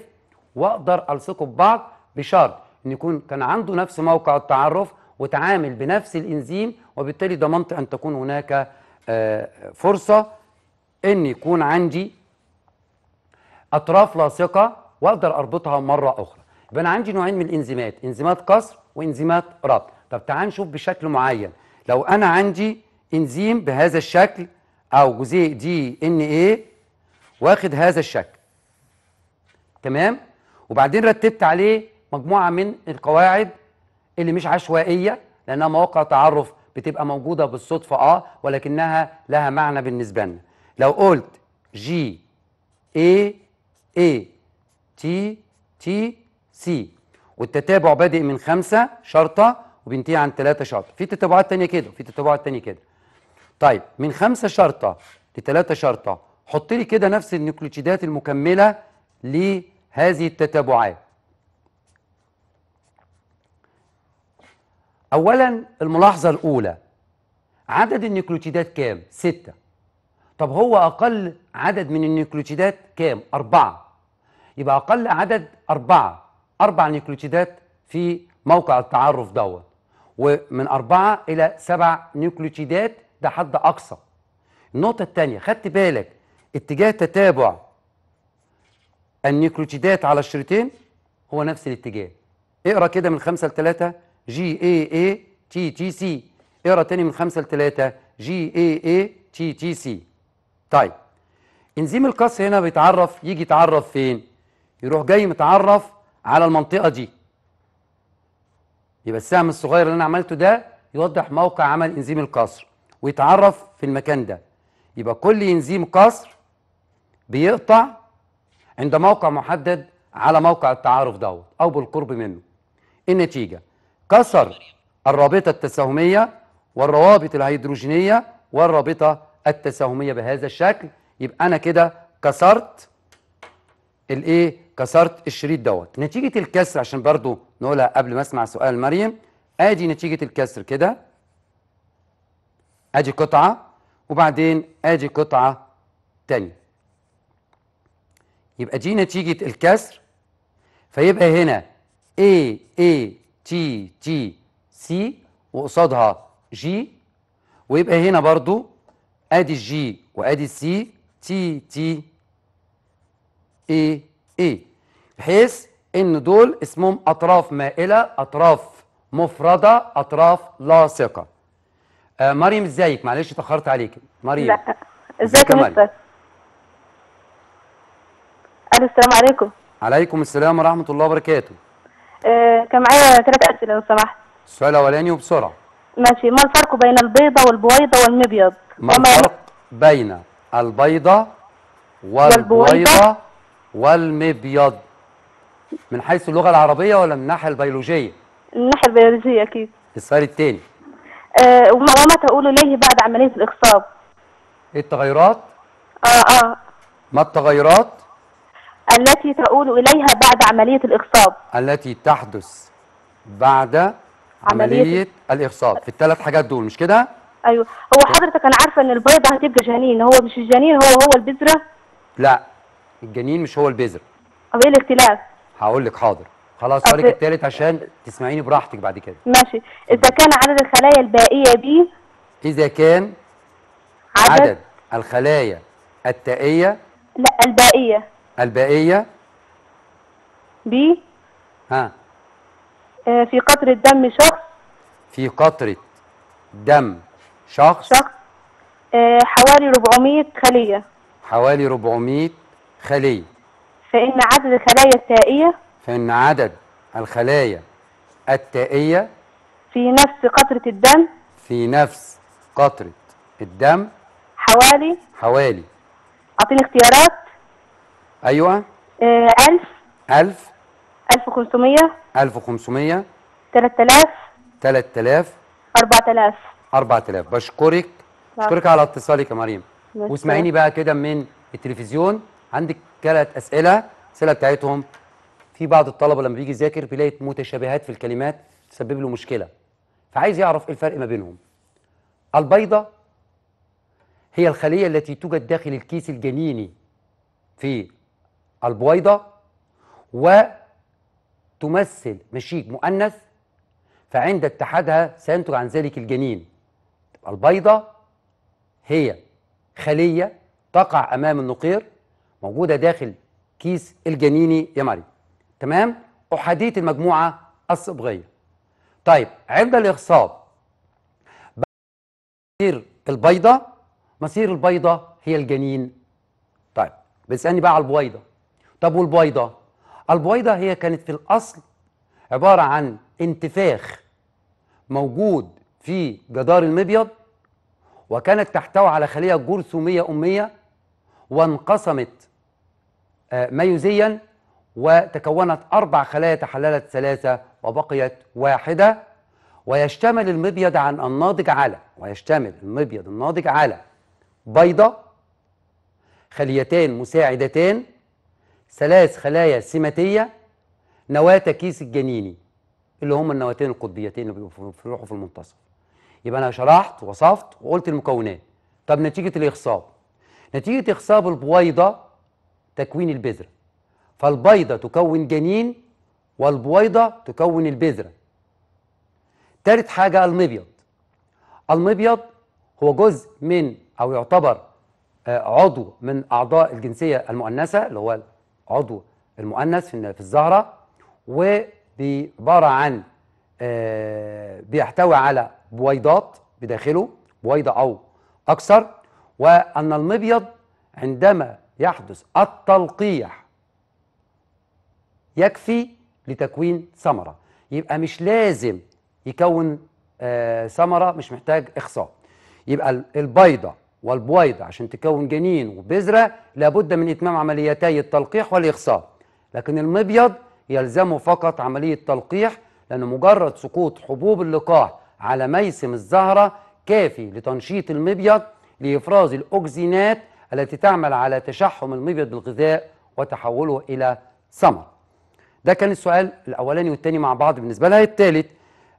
واقدر الصقه ببعض بشرط ان يكون كان عنده نفس موقع التعرف وتعامل بنفس الانزيم وبالتالي ضمنت ان تكون هناك آه، فرصه ان يكون عندي اطراف لاصقه واقدر اربطها مره اخرى يبقى انا عندي نوعين من الانزيمات انزيمات قصر وانزيمات ربط طب تعال نشوف بشكل معين لو انا عندي انزيم بهذا الشكل او جزيء دي ان ايه واخد هذا الشكل تمام وبعدين رتبت عليه مجموعه من القواعد اللي مش عشوائيه لانها مواقع تعرف بتبقى موجوده بالصدفه اه ولكنها لها معنى بالنسبه لنا لو قلت جي اي اي تي تي سي والتتابع بادئ من خمسة شرطة وبينتهي عن ثلاثة شرطة في تتابعات تانية كده في تتابعات تانية كده طيب من خمسة شرطة لثلاثة شرطة حط لي كده نفس النيوكليوتيدات المكمله لهذه التتابعات اولا الملاحظه الاولى عدد النيوكليوتيدات كام ستة طب هو اقل عدد من النيوكليوتيدات كام أربعة يبقى اقل عدد أربعة أربع نيوكليوتيدات في موقع التعرف دوت ومن أربعة إلى سبع نيوكليوتيدات ده حد أقصى النقطة الثانية خدت بالك اتجاه تتابع النيكروتيدات على الشريطين هو نفس الاتجاه اقرا كده من 5 ل 3 جي اي اي تي تي سي اقرا تاني من 5 ل 3 جي اي اي تي تي سي طيب انزيم القص هنا بيتعرف يجي يتعرف فين يروح جاي متعرف على المنطقه دي يبقى السهم الصغير اللي انا عملته ده يوضح موقع عمل انزيم القصر ويتعرف في المكان ده يبقى كل انزيم قصر بيقطع عند موقع محدد على موقع التعارف دوت او بالقرب منه إيه النتيجه كسر الرابطه التساهميه والروابط الهيدروجينيه والرابطه التساهميه بهذا الشكل يبقى انا كده كسرت الايه كسرت الشريط دوت نتيجه الكسر عشان برضو نقولها قبل ما اسمع سؤال مريم ادي نتيجه الكسر كده ادي قطعه وبعدين ادي قطعه ثانيه يبقى دي نتيجة الكسر فيبقى هنا A A T T C وقصادها G ويبقى هنا برضو ادي الجي وادي السي تي تي اي اي بحيث ان دول اسمهم اطراف مائله اطراف مفرده اطراف لاصقه آه مريم ازيك معلش اتاخرت عليك مريم ازيك يا مستر الو السلام عليكم عليكم السلام ورحمه الله وبركاته آه كان معايا ثلاث اسئله لو سمحت السؤال الاولاني وبسرعه ماشي ما الفرق بين البيضه والبويضه والمبيض ما الفرق بين البيضه والبويضه والمبيض من حيث اللغه العربيه ولا من الناحيه البيولوجيه من الناحيه البيولوجيه اكيد السؤال الثاني آه وما تقول اليه بعد عمليه الاخصاب ايه التغيرات اه اه ما التغيرات التي تؤول إليها بعد عملية الإخصاب التي تحدث بعد عملية, عملية الإخصاب في الثلاث حاجات دول مش كده؟ أيوه هو حضرتك أنا عارفة إن البيضة هتبقى جنين هو مش الجنين هو هو البذرة؟ لا الجنين مش هو البذرة طب إيه الاختلاف؟ هقول لك حاضر خلاص هقول لك الثالث عشان تسمعيني براحتك بعد كده ماشي إذا كان عدد الخلايا البائية دي إذا كان عدد, عدد الخلايا التائية لا البائية الباقية ب ها آه، في قطرة دم شخص في قطرة دم شخص شخص آه، حوالي 400 خلية حوالي 400 خلية فإن عدد الخلايا التائية فإن عدد الخلايا التائية في نفس قطرة الدم في نفس قطرة الدم حوالي حوالي أعطيني اختيارات ايوه 1000 1000 1500 1500 3000 3000 4000 4000 بشكرك بشكرك على اتصالك يا مريم واسمعيني بقى كده من التلفزيون عندك ثلاث اسئله الاسئله بتاعتهم في بعض الطلبه لما بيجي يذاكر بيلاقي متشابهات في الكلمات تسبب له مشكله فعايز يعرف ايه الفرق ما بينهم البيضه هي الخليه التي توجد داخل الكيس الجنيني في البويضة وتمثل مشيك مؤنث فعند اتحادها سينتج عن ذلك الجنين البيضة هي خلية تقع أمام النقير موجودة داخل كيس الجنيني يا مريم تمام أحادية المجموعة الصبغية طيب عند الإخصاب مصير البيضة مصير البيضة هي الجنين طيب بتسألني بقى على البويضة طب والبويضة البويضة هي كانت في الأصل عبارة عن انتفاخ موجود في جدار المبيض وكانت تحتوي على خلية جرثومية أمية وانقسمت آه، ميوزيا وتكونت أربع خلايا تحللت ثلاثة وبقيت واحدة ويشتمل المبيض عن الناضج على ويشتمل المبيض الناضج على بيضة خليتان مساعدتان ثلاث خلايا سماتية نواة كيس الجنيني اللي هم النواتين القطبيتين اللي بيروحوا في المنتصف يبقى أنا شرحت وصفت وقلت المكونات طب نتيجة الإخصاب نتيجة إخصاب البويضة تكوين البذرة فالبيضة تكون جنين والبويضة تكون البذرة تالت حاجة المبيض المبيض هو جزء من أو يعتبر آه، عضو من أعضاء الجنسية المؤنثة اللي هو عضو المؤنث في الزهرة وبيبارة عن آه، بيحتوي على بويضات بداخله بويضة أو أكثر وأن المبيض عندما يحدث التلقيح يكفي لتكوين ثمرة يبقى مش لازم يكون آه، ثمرة مش محتاج إخصاء يبقى البيضة والبويض عشان تكون جنين وبذرة لابد من إتمام عمليتي التلقيح والإخصاب لكن المبيض يلزمه فقط عملية تلقيح لأن مجرد سقوط حبوب اللقاح على ميسم الزهرة كافي لتنشيط المبيض لإفراز الأوكسينات التي تعمل على تشحم المبيض بالغذاء وتحوله إلى سمر ده كان السؤال الأولاني والتاني مع بعض بالنسبة لها التالت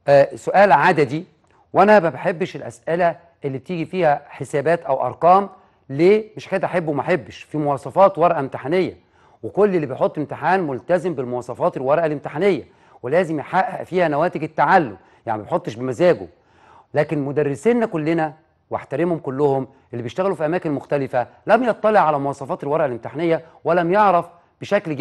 آه سؤال عددي وأنا ما بحبش الأسئلة اللي بتيجي فيها حسابات او ارقام ليه مش كده احب وما احبش في مواصفات ورقه امتحانيه وكل اللي بيحط امتحان ملتزم بالمواصفات الورقه الامتحانيه ولازم يحقق فيها نواتج التعلم يعني ما بيحطش بمزاجه لكن مدرسينا كلنا واحترمهم كلهم اللي بيشتغلوا في اماكن مختلفه لم يطلع على مواصفات الورقه الامتحانيه ولم يعرف بشكل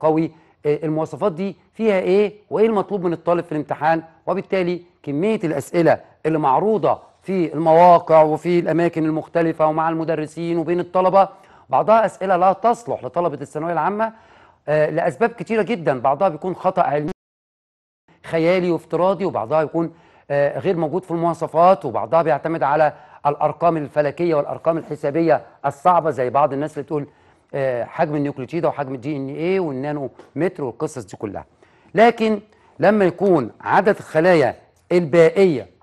قوي آه، المواصفات دي فيها ايه وايه المطلوب من الطالب في الامتحان وبالتالي كميه الاسئله اللي معروضه في المواقع وفي الأماكن المختلفة ومع المدرسين وبين الطلبة بعضها أسئلة لا تصلح لطلبة الثانوية العامة آه، لأسباب كتيرة جدا بعضها بيكون خطأ علمي خيالي وافتراضي وبعضها يكون آه، غير موجود في المواصفات وبعضها بيعتمد على الأرقام الفلكية والأرقام الحسابية الصعبة زي بعض الناس اللي تقول آه، حجم النيوكليتيدا وحجم الدي ان ايه والنانو متر والقصص دي كلها لكن لما يكون عدد الخلايا البائية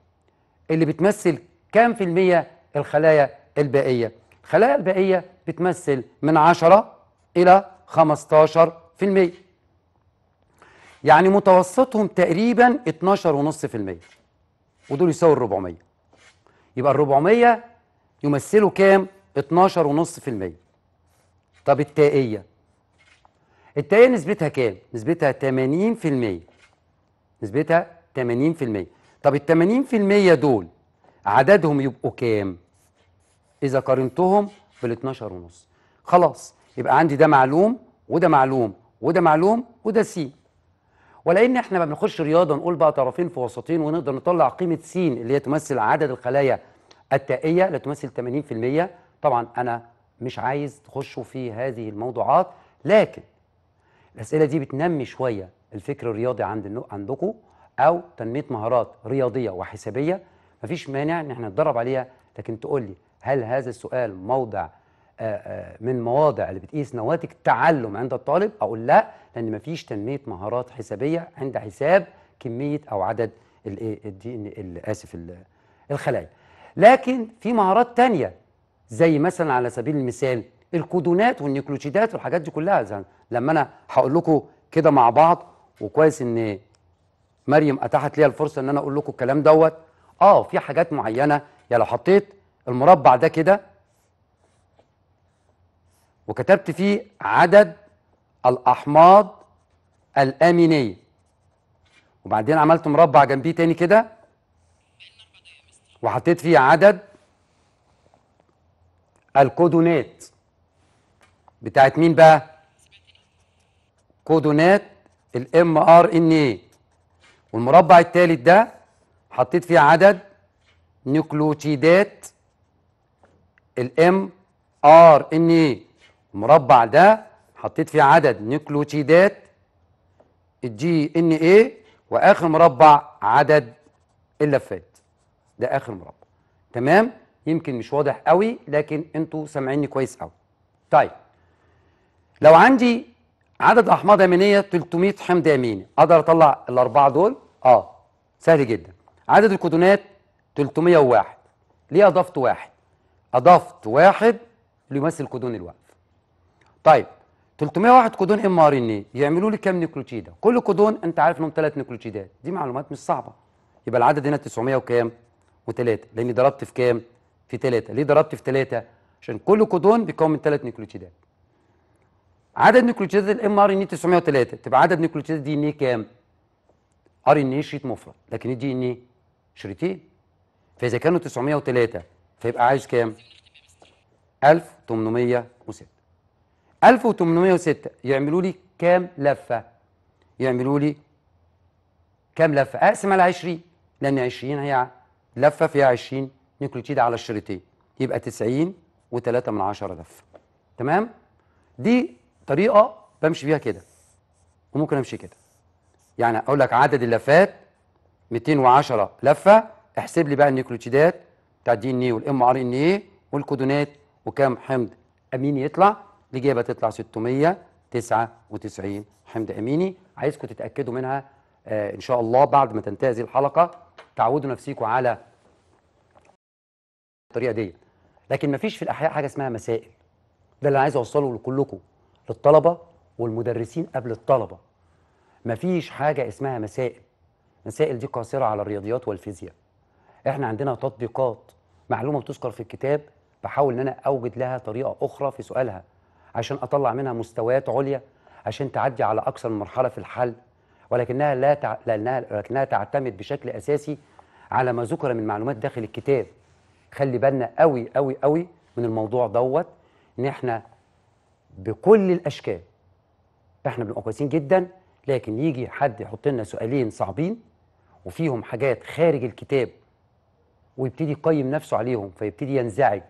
اللي بتمثل كام في المية الخلايا البائية الخلايا البائية بتمثل من 10 إلى 15 في المية يعني متوسطهم تقريبا 12.5% ودول يساوي ال 400 يبقى ال 400 يمثلوا كام 12.5% طب التائية التائية نسبتها كام نسبتها 80% نسبتها 80% طب ال 80% دول عددهم يبقوا كام؟ إذا قارنتهم بال 12 ونص خلاص يبقى عندي ده معلوم وده معلوم وده معلوم وده س ولأن احنا ما بنخش رياضة نقول بقى طرفين في وسطين ونقدر نطلع قيمة س اللي هي تمثل عدد الخلايا التائية اللي تمثل 80% طبعا أنا مش عايز تخشوا في هذه الموضوعات لكن الأسئلة دي بتنمي شوية الفكر الرياضي عند عندكم او تنميه مهارات رياضيه وحسابيه مفيش مانع ان احنا نتدرب عليها لكن تقول لي هل هذا السؤال موضع آه، آه، من مواضع اللي بتقيس نواتج التعلم عند الطالب اقول لا لان مفيش تنميه مهارات حسابيه عند حساب كميه او عدد الدي ان اسف الخلايا لكن في مهارات تانية زي مثلا على سبيل المثال الكودونات والنيكلوتيدات والحاجات دي كلها زي لما انا هقول لكم كده مع بعض وكويس ان مريم اتاحت ليا الفرصه ان انا اقول لكم الكلام دوت اه في حاجات معينه يا لو حطيت المربع ده كده وكتبت فيه عدد الاحماض الامينيه وبعدين عملت مربع جنبيه تاني كده وحطيت فيه عدد الكودونات بتاعت مين بقى كودونات الام ار ان ايه والمربع الثالث ده حطيت فيه عدد نيوكلوتيدات الام ار ان اي المربع ده حطيت فيه عدد نيوكلوتيدات الجي ان اي واخر مربع عدد اللفات ده اخر مربع تمام يمكن مش واضح قوي لكن انتوا سامعيني كويس قوي طيب لو عندي عدد احماض امينيه 300 حمض اميني اقدر اطلع الاربعه دول اه سهل جدا عدد الكودونات 301 ليه اضفت واحد اضفت واحد ليمثل كودون الوقف طيب 301 كودون ام ار ان اي يعملوا لي كام نيكلوتيدا كل كودون انت عارف انهم ثلاث نيكلوتيدات دي معلومات مش صعبه يبقى العدد هنا 900 وكام و3 لاني ضربت في كام في 3 ليه ضربت في 3 عشان كل كودون بيكون من ثلاث نيكلوتيدات عدد نيكلوتيدات الام ار ان 903 إيه تبقى عدد نيكلوتيدات دي ان إيه كام ار ان اي شريط مفرد لكن الدي ان اي شريطين فاذا كانوا 903 فيبقى عايز كام 1806 1806 يعملوا لي كام لفه يعملوا لي كام لفه اقسم على 20 لان 20 هي لفه فيها 20 نيكلوتيد على الشريطين يبقى 90 و3 من 10 لفه تمام دي طريقه بمشي بيها كده وممكن امشي كده يعني اقول لك عدد اللفات 210 لفه احسب لي بقى النيوكليوتيدات بتاع دي ان اي والام ار ان اي والكودونات وكام حمض اميني يطلع الاجابه تطلع 699 حمض اميني عايزكم تتاكدوا منها آه ان شاء الله بعد ما تنتهي هذه الحلقه تعودوا نفسيكم على الطريقه دي لكن مفيش في الاحياء حاجه اسمها مسائل ده اللي انا عايز اوصله لكلكم للطلبه والمدرسين قبل الطلبه مفيش حاجه اسمها مسائل مسائل دي قاصره على الرياضيات والفيزياء احنا عندنا تطبيقات معلومه بتذكر في الكتاب بحاول ان انا اوجد لها طريقه اخرى في سؤالها عشان اطلع منها مستويات عليا عشان تعدي على اكثر من مرحله في الحل ولكنها لا تع... لأنها... لكنها تعتمد بشكل اساسي على ما ذكر من معلومات داخل الكتاب خلي بالنا قوي قوي قوي من الموضوع دوت ان احنا بكل الاشكال احنا بنبقى كويسين جدا لكن يجي حد يحط لنا سؤالين صعبين وفيهم حاجات خارج الكتاب ويبتدي يقيم نفسه عليهم فيبتدي ينزعج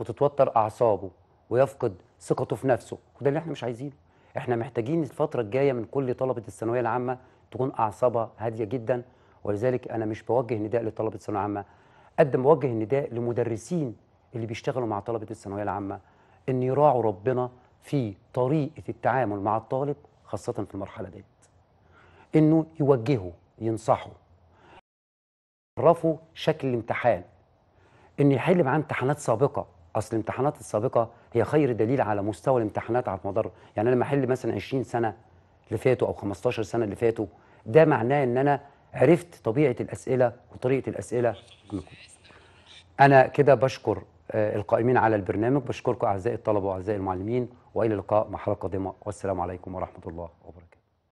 وتتوتر اعصابه ويفقد ثقته في نفسه وده اللي احنا مش عايزينه احنا محتاجين الفتره الجايه من كل طلبه الثانويه العامه تكون اعصابها هاديه جدا ولذلك انا مش بوجه نداء لطلبه الثانويه العامه قد ما بوجه النداء لمدرسين اللي بيشتغلوا مع طلبه الثانويه العامه ان يراعوا ربنا في طريقه التعامل مع الطالب خاصه في المرحله دي انه يوجهه ينصحه يعرفه شكل الامتحان انه يحل معاه امتحانات سابقه اصل الامتحانات السابقه هي خير دليل على مستوى الامتحانات على مدار يعني انا لما احل مثلا 20 سنه اللي فاتوا او 15 سنه اللي فاتوا ده معناه ان انا عرفت طبيعه الاسئله وطريقه الاسئله انا كده بشكر آه، القائمين على البرنامج بشكركم اعزائي الطلبه واعزائي المعلمين والى اللقاء مع حلقه قادمه والسلام عليكم ورحمه الله وبركاته